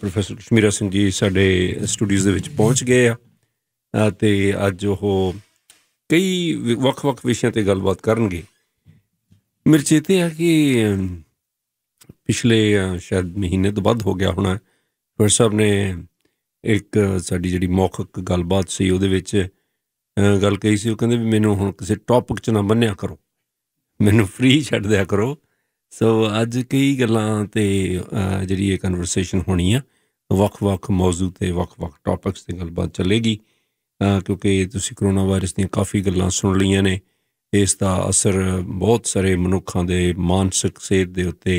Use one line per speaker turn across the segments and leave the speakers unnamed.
professor ਸ਼ਮੀਰਾ Singh ਜੀ ਸਾਡੇ studios ਦੇ ਵਿੱਚ ਪਹੁੰਚ ਗਏ ਆ ਤੇ ਅੱਜ ਉਹ ਕਈ ਵੱਖ-ਵੱਖ ਵਿਸ਼ਿਆਂ ਤੇ ਗੱਲਬਾਤ ਕਰਨਗੇ ਮੇਰੇ ਚੇਤੇ ਆ ਕਿ ਪਿਛਲੇ ਸ਼ਾਇਦ ਮਹੀਨੇ ਤੋਂ ਵੱਧ ਹੋ ਗਿਆ ਹੋਣਾ ਫਿਰ ਸਭ ਨੇ ਇੱਕ ਸਾਡੀ ਜਿਹੜੀ ਮੌਖਿਕ ਗੱਲਬਾਤ ਸੀ ਉਹਦੇ ਵਿੱਚ ਗੱਲ ਕਹੀ ਸੀ ਉਹ ਕਹਿੰਦੇ ਵੀ ਮੈਨੂੰ ਹੁਣ ਕਿਸੇ ਟੌਪਿਕ 'ਚ ਨਾ ਬੰਨਿਆ ਕਰੋ ਮੈਨੂੰ ਫ੍ਰੀ ਛੱਡ ਦਿਆ ਕਰੋ ਸੋ ਅੱਜ ਕਈ ਗੱਲਾਂ ਤੇ ਜਿਹੜੀ ਇਹ ਕਨਵਰਸੇਸ਼ਨ ਹੋਣੀ ਆ ਵੱਖ-ਵੱਖ ਮੌਜੂ ਤੇ ਵੱਖ-ਵੱਖ ਟੌਪਿਕਸ ਤੇ ਗੱਲਬਾਤ ਚੱਲੇਗੀ ਕਿਉਂਕਿ ਤੁਸੀਂ ਕਰੋਨਾ ਵਾਇਰਸ ਦੀਆਂ ਕਾਫੀ ਗੱਲਾਂ ਸੁਣ ਲਈਆਂ ਨੇ ਇਸ ਦਾ ਅਸਰ ਬਹੁਤ ਸਾਰੇ ਮਨੁੱਖਾਂ ਦੇ ਮਾਨਸਿਕ ਸਿਹਤ ਦੇ ਉੱਤੇ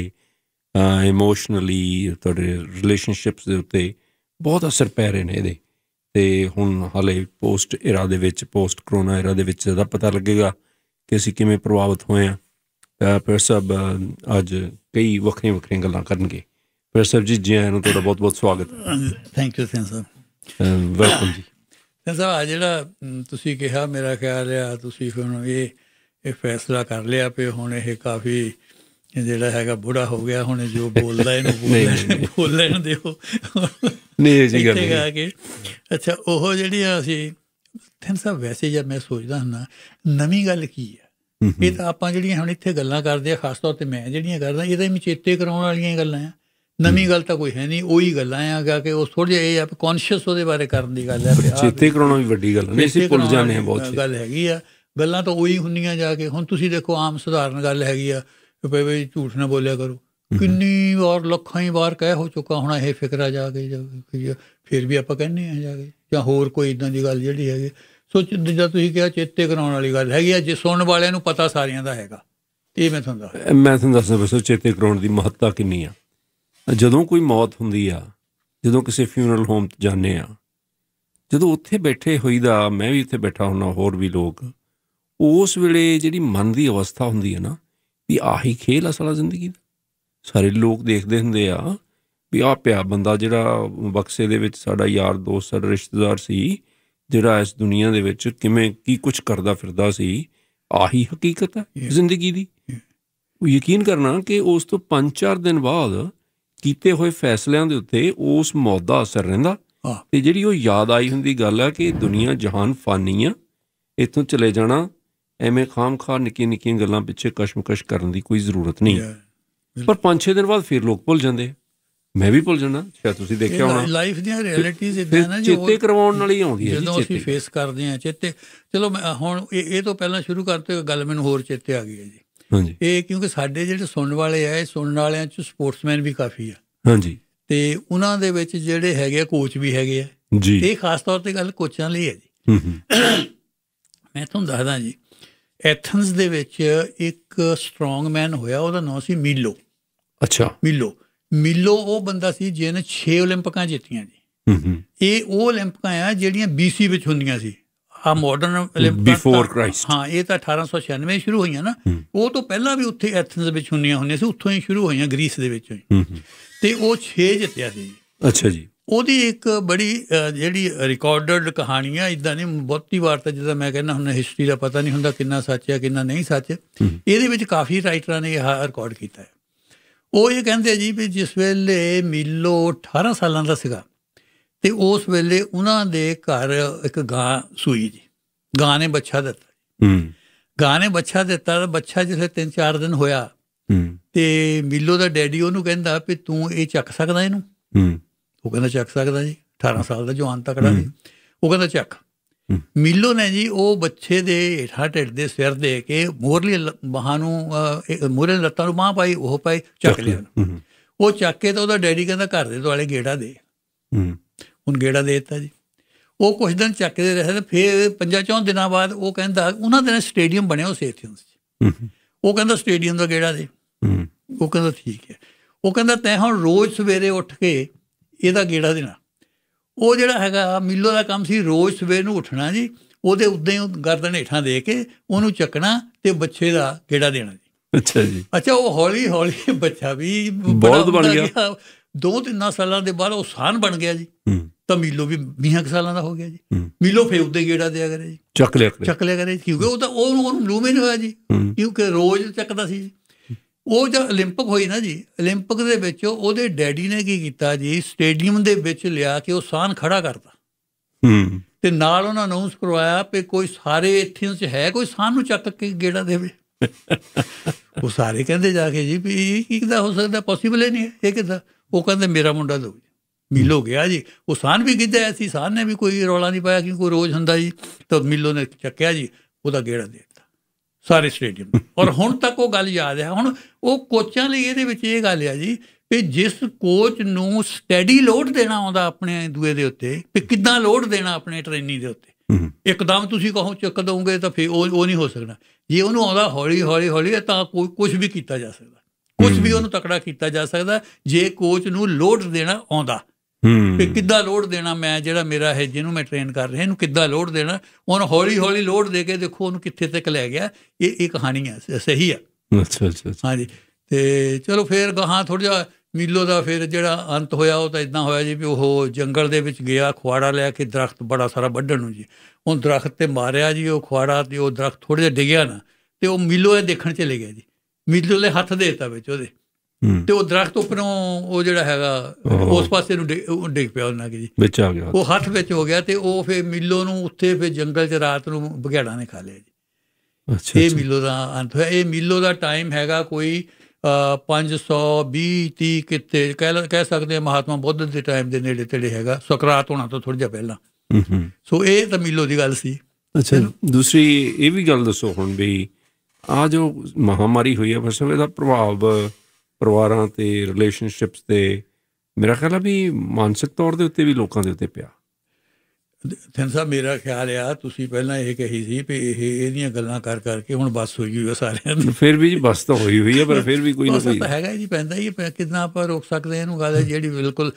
ਇਮੋਸ਼ਨਲੀ ਤੁਹਾਡੇ ਰਿਲੇਸ਼ਨਸ਼ਿਪਸ ਦੇ ਉੱਤੇ ਬਹੁਤ ਅਸਰ ਪੈ ਰਹੇ ਨੇ ਇਹਦੇ ਤੇ ਹੁਣ ਹਲੇ ਪੋਸਟ ਇਰਾ ਦੇ ਵਿੱਚ ਪੋਸਟ ਕਰੋਨਾ ਇਰਾ ਦੇ ਵਿੱਚ ਜ਼ਿਆਦਾ ਪਤਾ ਲੱਗੇਗਾ ਕਿ ਅਸੀਂ ਕਿਵੇਂ ਪ੍ਰਭਾਵਿਤ ਹੋਏ ਆ ਪਰ ਸਭ ਅੱਜ ਕਈ ਵੱਖਰੀਆਂ ਵੱਖਰੀਆਂ ਗੱਲਾਂ ਕਰਨਗੇ ਪਰ ਸਭ ਜੀ ਜੀ ਆਇਆਂ ਨੂੰ ਤੁਹਾਡਾ ਬਹੁਤ ਬਹੁਤ
ਸਵਾਗਤ thank you sir sir welcome ji ਸੈਨ ਸਰ ਆ ਜਿਹੜਾ ਤੁਸੀਂ ਕਿਹਾ ਮੇਰਾ ਖਿਆਲ ਆ ਤੁਸੀਂ ਹੁਣ ਇਹ ਇਹ ਫੈਸਲਾ ਕਰ ਲਿਆ ਪਏ ਹੁਣ ਇਹ ਕਾਫੀ ਜਿਹੜਾ ਹੈਗਾ ਬੁੜਾ ਹੋ ਗਿਆ ਹੁਣ ਜੋ ਬੋਲਦਾ ਇਹਨੂੰ ਬੋਲ ਲੈਣ ਦਿਓ ਨਹੀਂ ਜੀ ਗੱਲ ਨਹੀਂ ਅੱਛਾ ਉਹ ਜਿਹੜੀਆਂ ਅਸੀਂ ਥੈਨ ਸਰ ਵੈਸੇ ਜਦ ਮੈਂ ਸੋਚਦਾ ਹਾਂ ਨਵੀਂ ਗੱਲ ਕੀ ਹੈ ਇਹ ਤਾਂ ਆਪਾਂ ਜਿਹੜੀਆਂ ਹੁਣ ਇੱਥੇ ਗੱਲਾਂ ਕਰਦੇ ਆ ਖਾਸ ਤੌਰ ਤੇ ਮੈਂ ਜਿਹੜੀਆਂ ਕਰਦਾ ਇਹਦੇ ਵਿੱਚ ਚੇਤੇ ਕਰਾਉਣ ਵਾਲੀਆਂ ਗੱਲਾਂ ਆ ਨਵੀਂ ਗੱਲ ਤਾਂ ਕੋਈ ਹੈ ਨਹੀਂ ਉਹੀ ਗੱਲਾਂ ਆ ਕਿ ਉਹ ਥੋੜੀ ਜਿਹੀ ਇਹ ਆ ਕੌਨਸ਼ੀਅਸ ਉਹਦੇ ਬਾਰੇ ਕਰਨ ਦੀ ਗੱਲ ਹੈ
ਚੇਤੇ ਕਰਾਉਣਾ ਵੀ ਵੱਡੀ ਗੱਲ ਨਹੀਂ ਅਸੀਂ ਭੁੱਲ ਜਾਂਦੇ ਆ ਬਹੁਤ
ਗੱਲ ਹੈਗੀ ਆ ਗੱਲਾਂ ਤਾਂ ਉਹੀ ਹੁੰਦੀਆਂ ਜਾ ਕੇ ਹੁਣ ਤੁਸੀਂ ਦੇਖੋ ਆਮ ਸਧਾਰਨ ਗੱਲ ਹੈਗੀ ਆ ਕਿ ਭਈ ਝੂਠ ਨਾ ਬੋਲਿਆ ਕਰੋ ਕਿੰਨੀ ਵਾਰ ਲੱਖਾਂ ਹੀ ਵਾਰ ਕਹਿ ਹੋ ਚੁੱਕਾ ਹੁਣ ਇਹ ਫਿਕਰਾ ਜਾ ਕੇ ਫਿਰ ਵੀ ਆਪਾਂ ਕਹਿੰਨੇ ਆ ਜਾ ਕੇ ਜਾਂ ਹੋਰ ਕੋਈ ਇਦਾਂ ਦੀ ਗੱਲ ਜਿਹੜੀ ਹੈਗੀ ਸੋ ਜਿੱਦਾਂ ਤੁਸੀਂ ਕਿਹਾ ਚੇਤੇ ਕਰਾਉਣ ਵਾਲੀ ਗੱਲ ਹੈਗੀ ਆ ਜੇ ਸੁਣਨ ਵਾਲਿਆਂ ਨੂੰ ਪਤਾ ਸਾਰਿਆਂ ਦਾ ਹੈਗਾ ਇਹ ਮੈਂ ਤੁਹਾਨੂੰ ਦੱਸ
ਮੈਂ ਤੁਹਾਨੂੰ ਦੱਸਦਾ ਬਸੋ ਚੇਤੇ ਕਰਾਉਣ ਦੀ ਮਹੱਤਤਾ ਕਿੰਨੀ ਆ ਜਦੋਂ ਕੋਈ ਮੌਤ ਹੁੰਦੀ ਆ ਜਦੋਂ ਕਿਸੇ ਫਿਊਨਰਲ ਹੋਮ ਤੇ ਜਾਂਦੇ ਆ ਜਦੋਂ ਉੱਥੇ ਬੈਠੇ ਹੋਈਦਾ ਮੈਂ ਵੀ ਉੱਥੇ ਬੈਠਾ ਹੁੰਨਾ ਹੋਰ ਵੀ ਲੋਕ ਉਸ ਵੇਲੇ ਜਿਹੜੀ ਮਨ ਦੀ ਅਵਸਥਾ ਹੁੰਦੀ ਹੈ ਨਾ ਵੀ ਆਹੀ ਖੇਲ ਆ ਸਾਰਾ ਜ਼ਿੰਦਗੀ ਦਾ ਸਾਰੇ ਲੋਕ ਦੇਖਦੇ ਹੁੰਦੇ ਆ ਵੀ ਆ ਪਿਆ ਬੰਦਾ ਜਿਹੜਾ ਬਕਸੇ ਦੇ ਵਿੱਚ ਸਾਡਾ ਯਾਰ ਦੋਸਤ ਰਿਸ਼ਤੇਦਾਰ ਸੀ ਜਿਹੜਾ ਇਸ ਦੁਨੀਆ ਦੇ ਵਿੱਚ ਕਿਵੇਂ ਕੀ ਕੁਝ ਕਰਦਾ ਫਿਰਦਾ ਸੀ ਆਹੀ ਹਕੀਕਤ ਹੈ ਜ਼ਿੰਦਗੀ ਦੀ ਉਹ ਯਕੀਨ ਕਰਨਾ ਕਿ ਉਸ ਤੋਂ 5-4 ਦਿਨ ਬਾਅਦ ਕੀਤੇ ਹੋਏ ਫੈਸਲਿਆਂ ਦੇ ਉੱਤੇ ਉਸ ਮੌਤ ਦਾ ਅਸਰ ਰਹਿੰਦਾ ਤੇ ਜਿਹੜੀ ਉਹ ਯਾਦ ਆਈ ਹੁੰਦੀ ਗੱਲ ਆ ਕਿ ਦੁਨੀਆ ਜਹਾਨ ਫਾਨੀ ਆ ਇੱਥੋਂ ਚਲੇ ਜਾਣਾ ਐਵੇਂ ਖਾਮ ਖਾ ਨਿੱਕੀ ਨਿੱਕੀਆਂ ਗੱਲਾਂ ਪਿੱਛੇ ਕਸ਼ਮਕਸ਼ ਕਰਨ ਦੀ ਕੋਈ ਜ਼ਰੂਰਤ ਨਹੀਂ ਪਰ 5-6 ਦਿਨ ਬਾਅਦ ਫਿਰ ਲੋਕ ਭੁੱਲ ਜਾਂਦੇ ਮੈਂ ਵੀ ਭੁੱਲ ਜਾਣਾ ਸ਼ਾਇਦ ਤੁਸੀਂ ਦੇਖਿਆ ਹੋਣਾ ਲਾਈਫ ਦੀਆਂ ਰਿਐਲਿਟੀਜ਼ ਇਦਾਂ ਨਾ ਜੋ ਚੇਤੇ ਕਰਵਾਉਣ ਨਾਲ ਹੀ ਆਉਂਦੀ ਹੈ ਜੀ ਜਦੋਂ ਅਸੀਂ ਫੇਸ
ਕਰਦੇ ਆ ਚੇਤੇ ਚਲੋ ਮੈਂ ਹੁਣ ਇਹ ਇਹ ਤੋਂ ਪਹਿਲਾਂ ਸ਼ੁਰੂ ਕਰਤੇ ਗੱਲ ਮੈਨੂੰ ਹੋਰ ਚੇਤੇ ਆ ਗਈ ਹੈ ਜੀ ਹਾਂਜੀ ਇਹ ਕਿਉਂਕਿ ਸਾਡੇ ਜਿਹੜੇ ਸੁਣਨ ਵਾਲੇ ਆ ਇਹ ਸੁਣਨ ਵਾਲਿਆਂ ਚ ਸਪੋਰਟਸਮੈਨ ਵੀ ਕਾਫੀ ਆ ਹਾਂਜੀ ਤੇ ਉਹਨਾਂ ਦੇ ਵਿੱਚ ਜਿਹੜੇ ਹੈਗੇ ਕੋਚ ਵੀ ਹੈਗੇ ਆ ਜੀ ਇਹ ਖਾਸ ਤੌਰ ਤੇ ਗੱਲ ਕੋਚਾਂ ਲਈ ਹੈ ਜੀ ਮੈਂ ਤੁਹਾਨੂੰ ਦੱਸਦਾ ਜੀ ਐਥਨਸ ਦੇ ਵਿੱਚ ਇੱਕ ਸਟਰੋਂਗ ਮੈਨ ਹੋਇਆ ਉਹਦਾ ਨਾਮ ਸੀ ਮੀਲੋ ਅੱਛਾ ਮੀਲੋ ਮਿਲੋ ਉਹ ਬੰਦਾ ਸੀ ਜਿਹਨੇ 6 올림픽ਾਂ ਜਿੱਤੀਆਂ ਜੀ ਇਹ ਉਹ 올림픽ਾਂ ਆ ਜਿਹੜੀਆਂ BC ਵਿੱਚ ਹੁੰਦੀਆਂ ਸੀ ਆ ਮਾਡਰਨ 올림픽 ਬਿਫੋਰ ਕ੍ਰਾਈਸਟ ਹਾਂ ਇਹ ਤਾਂ 1896 ਸ਼ੁਰੂ ਹੋਈਆਂ ਨਾ ਉਹ ਤੋਂ ਪਹਿਲਾਂ ਵੀ ਉੱਥੇ ਐਥਨਸ ਵਿੱਚ ਹੁੰਦੀਆਂ ਹੁੰਦੀਆਂ ਸੀ ਉੱਥੋਂ ਹੀ ਸ਼ੁਰੂ ਹੋਈਆਂ ਗ੍ਰੀਸ ਦੇ ਵਿੱਚ ਤੇ ਉਹ 6 ਜਿੱਤਿਆ ਸੀ ਅੱਛਾ ਜੀ ਉਹਦੀ ਇੱਕ ਬੜੀ ਜਿਹੜੀ ਰਿਕਾਰਡਡ ਕਹਾਣੀ ਆ ਇਦਾਂ ਨਹੀਂ ਬਹੁਤੀ ਵਾਰ ਤਾਂ ਜਿਦਾ ਮੈਂ ਕਹਿੰਦਾ ਹੁਣ ਹਿਸਟਰੀ ਦਾ ਪਤਾ ਨਹੀਂ ਹੁੰਦਾ ਕਿੰਨਾ ਸੱਚ ਹੈ ਕਿੰਨਾ ਨਹੀਂ ਸੱਚ ਇਹਦੇ ਵਿੱਚ ਕਾਫੀ ਰਾਈਟਰਾਂ ਨੇ ਇਹ ਰਿਕਾਰਡ ਕੀਤਾ ਹੈ ਉਹ ਇਹ ਕਹਿੰਦੇ ਜੀ ਵੀ ਜਿਸ ਵੇਲੇ ਮਿੱਲੋ 18 ਸਾਲਾਂ ਦਾ ਸੀਗਾ ਤੇ ਉਸ ਵੇਲੇ ਉਹਨਾਂ ਦੇ ਘਰ ਇੱਕ ਗਾਂ ਸੂਈ ਜੀ ਗਾਂ ਨੇ ਬੱਚਾ ਦਿੱਤਾ ਹੂੰ ਗਾਂ ਨੇ ਬੱਚਾ ਦਿੱਤਾ ਤਾਂ ਬੱਚਾ ਜਿਸੇ 3-4 ਦਿਨ ਹੋਇਆ ਹੂੰ ਤੇ ਮਿੱਲੋ ਦਾ ਡੈਡੀ ਉਹਨੂੰ ਕਹਿੰਦਾ ਵੀ ਤੂੰ ਇਹ ਚੱਕ ਸਕਦਾ ਇਹਨੂੰ ਹੂੰ ਉਹ ਕਹਿੰਦਾ ਚੱਕ ਸਕਦਾ ਜੀ 18 ਸਾਲ ਦਾ ਜਵਾਨ ਤਕੜਾ ਸੀ ਉਹ ਕਹਿੰਦਾ ਚੱਕ ਮਿਲੋ ਨੇ ਜੀ ਉਹ ਬੱਚੇ ਦੇ ਹੇਠਾ ਢਿੱਡ ਦੇ ਸਿਰ ਦੇ ਕੇ ਮੋਰਲੀ ਬਹਾਨੂੰ ਨੂੰ ਮੋਰੇ ਲੱਤਾਂ ਨੂੰ ਮਾਂ ਪਾਈ ਉਹ ਪਾਈ ਚੱਕ ਲਿਆ ਉਹ ਚੱਕ ਕੇ ਤਾਂ ਉਹਦਾ ਡੈਡੀ ਕਹਿੰਦਾ ਘਰ ਦੇ ਦੁਆਲੇ ਗੇੜਾ ਦੇ ਹੁਣ ਗੇੜਾ ਦੇ ਦਿੱਤਾ ਜੀ ਉਹ ਕੁਝ ਦਿਨ ਚੱਕਦੇ ਰਹੇ ਤੇ ਫਿਰ ਪੰਜਾਂ ਚੌਂ ਦਿਨਾਂ ਬਾਅਦ ਉਹ ਕਹਿੰਦਾ ਉਹਨਾਂ ਦਿਨ ਸਟੇਡੀਅਮ ਬਣਿਆ ਉਹ ਸੇਥਿਅਨਸ ਉਹ ਕਹਿੰਦਾ ਸਟੇਡੀਅਮ ਦਾ ਗੇੜਾ ਦੇ ਉਹ ਕਹਿੰਦਾ ਠੀਕ ਹੈ ਉਹ ਕਹਿੰਦਾ ਤੈਂ ਹੁਣ ਰੋਜ਼ ਸਵੇਰੇ ਉੱਠ ਕੇ ਇਹਦਾ ਗੇੜਾ ਦੇਣਾ ਉਹ ਜਿਹੜਾ ਹੈਗਾ ਮਿੱਲੋ ਦਾ ਕੰਮ ਸੀ ਰੋਜ਼ ਸਵੇਰ ਨੂੰ ਉੱਠਣਾ ਜੀ ਉਹਦੇ ਉੱਦਾਂ ਹੀ ਗਰਦਨ ਹੇਠਾਂ ਦੇ ਕੇ ਉਹਨੂੰ ਚੱਕਣਾ ਤੇ ਬੱਚੇ ਦਾ ਕਿਹੜਾ ਦੇਣਾ ਜੀ ਅੱਛਾ ਜੀ ਅੱਛਾ ਉਹ ਹੌਲੀ ਹੌਲੀ ਬੱਚਾ ਵੀ ਬਹੁਤ ਬਣ ਗਿਆ ਦੋ ਤਿੰਨ ਸਾਲਾਂ ਦੇ ਬਾਅਦ ਉਹ ਸਾਨ ਬਣ ਗਿਆ ਜੀ ਤਾਂ ਮੀਲੋ ਵੀ ਮੀਹਾਂ ਸਾਲਾਂ ਦਾ ਹੋ ਗਿਆ ਜੀ ਮੀਲੋ ਫੇ ਉੱਤੇ ਗੇੜਾ ਦਿਆ ਕਰੇ ਜੀ
ਚੱਕ ਲਿਆ ਕਰੇ ਚੱਕ
ਲਿਆ ਕਰੇ ਕਿਉਂਕਿ ਉਹ ਤਾਂ ਉਹ ਨੂੰ ਮਲੂਮ ਹੀ ਨਹੀਂ ਹੋਇਆ ਜੀ ਕਿਉਂਕਿ ਰੋਜ਼ ਚੱਕਦਾ ਸੀ ਜੀ ਉਹ ਜਦ 올림픽 ਹੋਈ ਨਾ ਜੀ 올림픽 ਦੇ ਵਿੱਚ ਉਹਦੇ ਡੈਡੀ ਨੇ ਕੀ ਕੀਤਾ ਜੀ ਸਟੇਡੀਅਮ ਦੇ ਵਿੱਚ ਲਿਆ ਕੇ ਉਹ ਸਾਨ ਖੜਾ ਕਰਤਾ ਹੂੰ ਤੇ ਨਾਲ ਉਹਨਾਂ ਅਨਾਉਂਸ ਕਰਵਾਇਆ ਕਿ ਕੋਈ ਸਾਰੇ ਇੱਥੇ ਚ ਹੈ ਕੋਈ ਸਾਨ ਨੂੰ ਚੱਕ ਕੇ ਗੇੜਾ ਦੇਵੇ ਉਹ ਸਾਰੇ ਕਹਿੰਦੇ ਜਾ ਕੇ ਜੀ ਵੀ ਕੀ ਕਿਦਾ ਹੋ ਸਕਦਾ ਪੋਸੀਬਲ ਹੀ ਨਹੀਂ ਇਹ ਕਿਦਾ ਉਹ ਕਹਿੰਦੇ ਮੇਰਾ ਮੁੰਡਾ ਦੋ ਮਿਲੋ ਗਿਆ ਜੀ ਉਹ ਸਾਨ ਵੀ ਕਿਦਾ ਐਸੀ ਸਾਨ ਨੇ ਵੀ ਕੋਈ ਰੌਲਾ ਨਹੀਂ ਪਾਇਆ ਕਿ ਕੋਈ ਰੋਜ਼ ਹੁੰਦਾ ਜੀ ਤਾਂ ਮਿਲੋ ਨੇ ਚੱਕਿਆ ਜੀ ਉਹਦਾ ਗੇੜਾ ਦੇ ਸਾਰੇ ਸਟੇਡੀਅਮ ਔਰ ਹੁਣ ਤੱਕ ਉਹ ਗੱਲ ਯਾਦ ਹੈ ਹੁਣ ਉਹ ਕੋਚਾਂ ਲਈ ਇਹਦੇ ਵਿੱਚ ਇਹ ਗੱਲ ਆ ਜੀ ਕਿ ਜਿਸ ਕੋਚ ਨੂੰ ਸਟੈਡੀ ਲੋਡ ਦੇਣਾ ਆਉਂਦਾ ਆਪਣੇ ਦੂਏ ਦੇ ਉੱਤੇ ਕਿ ਕਿੱਦਾਂ ਲੋਡ ਦੇਣਾ ਆਪਣੇ ਟ੍ਰੇਨੀ ਦੇ ਉੱਤੇ ਇੱਕਦਮ ਤੁਸੀਂ ਕਹੋ ਚੱਕ ਦੋਗੇ ਤਾਂ ਫੇ ਉਹ ਉਹ ਨਹੀਂ ਹੋ ਸਕਣਾ ਜੇ ਉਹਨੂੰ ਆਉਂਦਾ ਹੌਲੀ ਹੌਲੀ ਹੌਲੀ ਤਾਂ ਕੋਈ ਕੁਝ ਵੀ ਕੀਤਾ ਜਾ ਸਕਦਾ ਕੁਝ ਵੀ ਉਹਨੂੰ ਤਕੜਾ ਕੀਤਾ ਜਾ ਸਕਦਾ ਜੇ ਕੋਚ ਨੂੰ ਲੋਡ ਦੇਣਾ ਆਉਂਦਾ ਕਿ ਕਿੱਦਾਂ ਲੋਡ ਦੇਣਾ ਮੈਂ ਜਿਹੜਾ ਮੇਰਾ ਹੈ ਜਿਹਨੂੰ ਮੈਂ ਟ੍ਰੇਨ ਕਰ ਰਿਹਾ ਇਹਨੂੰ ਕਿੱਦਾਂ ਲੋਡ ਦੇਣਾ ਉਹਨੂੰ ਹੌਲੀ ਹੌਲੀ ਲੋਡ ਦੇ ਕੇ ਦੇਖੋ ਉਹਨੂੰ ਕਿੱਥੇ ਤੱਕ ਲੈ ਗਿਆ ਇਹ ਇਹ ਕਹਾਣੀ ਹੈ ਸਹੀ ਹੈ ਅੱਛਾ ਅੱਛਾ ਹਾਂਜੀ ਤੇ ਚਲੋ ਫੇਰ ਗਾਹਾਂ ਥੋੜਾ ਜਿਹਾ ਮੀਲੋ ਦਾ ਫੇਰ ਜਿਹੜਾ ਅੰਤ ਹੋਇਆ ਉਹ ਤਾਂ ਇਦਾਂ ਹੋਇਆ ਜੀ ਵੀ ਉਹ ਜੰਗਲ ਦੇ ਵਿੱਚ ਗਿਆ ਖੁਆੜਾ ਲੈ ਕੇ ਦਰਖਤ ਬੜਾ ਸਾਰਾ ਵੱਢਣ ਨੂੰ ਜੀ ਉਹ ਦਰਖਤ ਤੇ ਮਾਰਿਆ ਜੀ ਉਹ ਖੁਆੜਾ ਤੇ ਉਹ ਦਰਖਤ ਥੋੜੇ ਜਿਹਾ ਡਿੱਗਿਆ ਨਾ ਤੇ ਉਹ ਮੀਲੋ ਇਹ ਦੇਖਣ ਚਲੇ ਗਿਆ ਜੀ ਮੀਲੋ ਨੇ ਹੱਥ ਦੇ ਦਿੱਤਾ ਵਿੱਚ ਉਹਦੇ ਤੇ ਉਹ ਦਰਖਤ ਉੱਪਰੋਂ ਉਹ ਜਿਹੜਾ ਹੈਗਾ ਉਸ ਪਾਸੇ ਨੂੰ ਡਿੱਗ ਪਿਆ ਉਹਨਾਂ ਕੀ ਜੀ ਵਿੱਚ ਆ ਗਿਆ ਉਹ ਹੱਥ ਵਿੱਚ ਹੋ ਗਿਆ ਤੇ ਉਹ ਫੇ ਮਿੱਲੋ ਨੂੰ ਉੱਥੇ ਫੇ ਜੰਗਲ 'ਚ ਰਾਤ ਨੂੰ ਬਗਿਆੜਾਂ ਨੇ ਖਾ ਲਿਆ ਜੀ ਅੱਛਾ ਇਹ ਮਿੱਲੋ ਦਾ ਅੰਤ ਹੈ ਇਹ ਮਿੱਲੋ ਦਾ ਟਾਈਮ ਹੈਗਾ ਕੋਈ 520 30 ਕਿਤੇ ਕਹਿ ਸਕਦੇ ਆ ਮਹਾਤਮਾ ਬੁੱਧ ਦੇ ਟਾਈਮ ਦੇ ਨੇੜੇ ਤੇੜੇ ਹੈਗਾ ਸੁਕਰਾਤ ਹੋਣਾ ਤੋਂ ਥੋੜਾ ਜਿਹਾ ਪਹਿਲਾਂ ਸੋ ਇਹ ਤਾਂ ਮਿੱਲੋ ਦੀ ਗੱਲ ਸੀ
ਅੱਛਾ ਦੂਸਰੀ ਇਹ ਵੀ ਗੱਲ ਦੱਸੋ ਹੁਣ ਵੀ ਆ ਜੋ ਮਹਾਮਾਰੀ ਹੋਈ ਹੈ ਬਸ ਇਹਦਾ ਪ੍ਰਭਾਵ ਪਰਿਵਾਰਾਂ ਤੇ ਰਿਲੇਸ਼ਨਸ਼ਿਪਸ ਤੇ ਮੇਰਾ ਖਿਆਲ ਆ ਵੀ ਮਾਨਸਿਕ ਤੌਰ ਦੇ ਉੱਤੇ ਵੀ ਲੋਕਾਂ ਦੇ ਉੱਤੇ ਪਿਆ
ਤੈਨੂੰ ਸਾ ਮੇਰਾ ਖਿਆਲ ਆ ਤੁਸੀਂ ਪਹਿਲਾਂ ਇਹ ਕਹੀ ਸੀ ਕਿ ਇਹ ਇਹਦੀਆਂ ਗੱਲਾਂ ਕਰ ਕਰਕੇ ਹੁਣ ਬਸ ਹੋਈ ਹੋਈ ਆ ਸਾਰਿਆਂ ਦੀ ਫਿਰ ਵੀ
ਜੀ ਬਸ ਤਾਂ ਹੋਈ ਹੋਈ ਹੈ ਪਰ ਫਿਰ ਵੀ ਕੋਈ ਨਹੀਂ ਕੋਈ ਹੈਗਾ
ਜੀ ਪੈਂਦਾ ਹੀ ਕਿੰਨਾ ਆਪਾਂ ਰੋਕ ਸਕਦੇ ਇਹਨੂੰ ਗੱਲ ਜਿਹੜੀ ਬਿਲਕੁਲ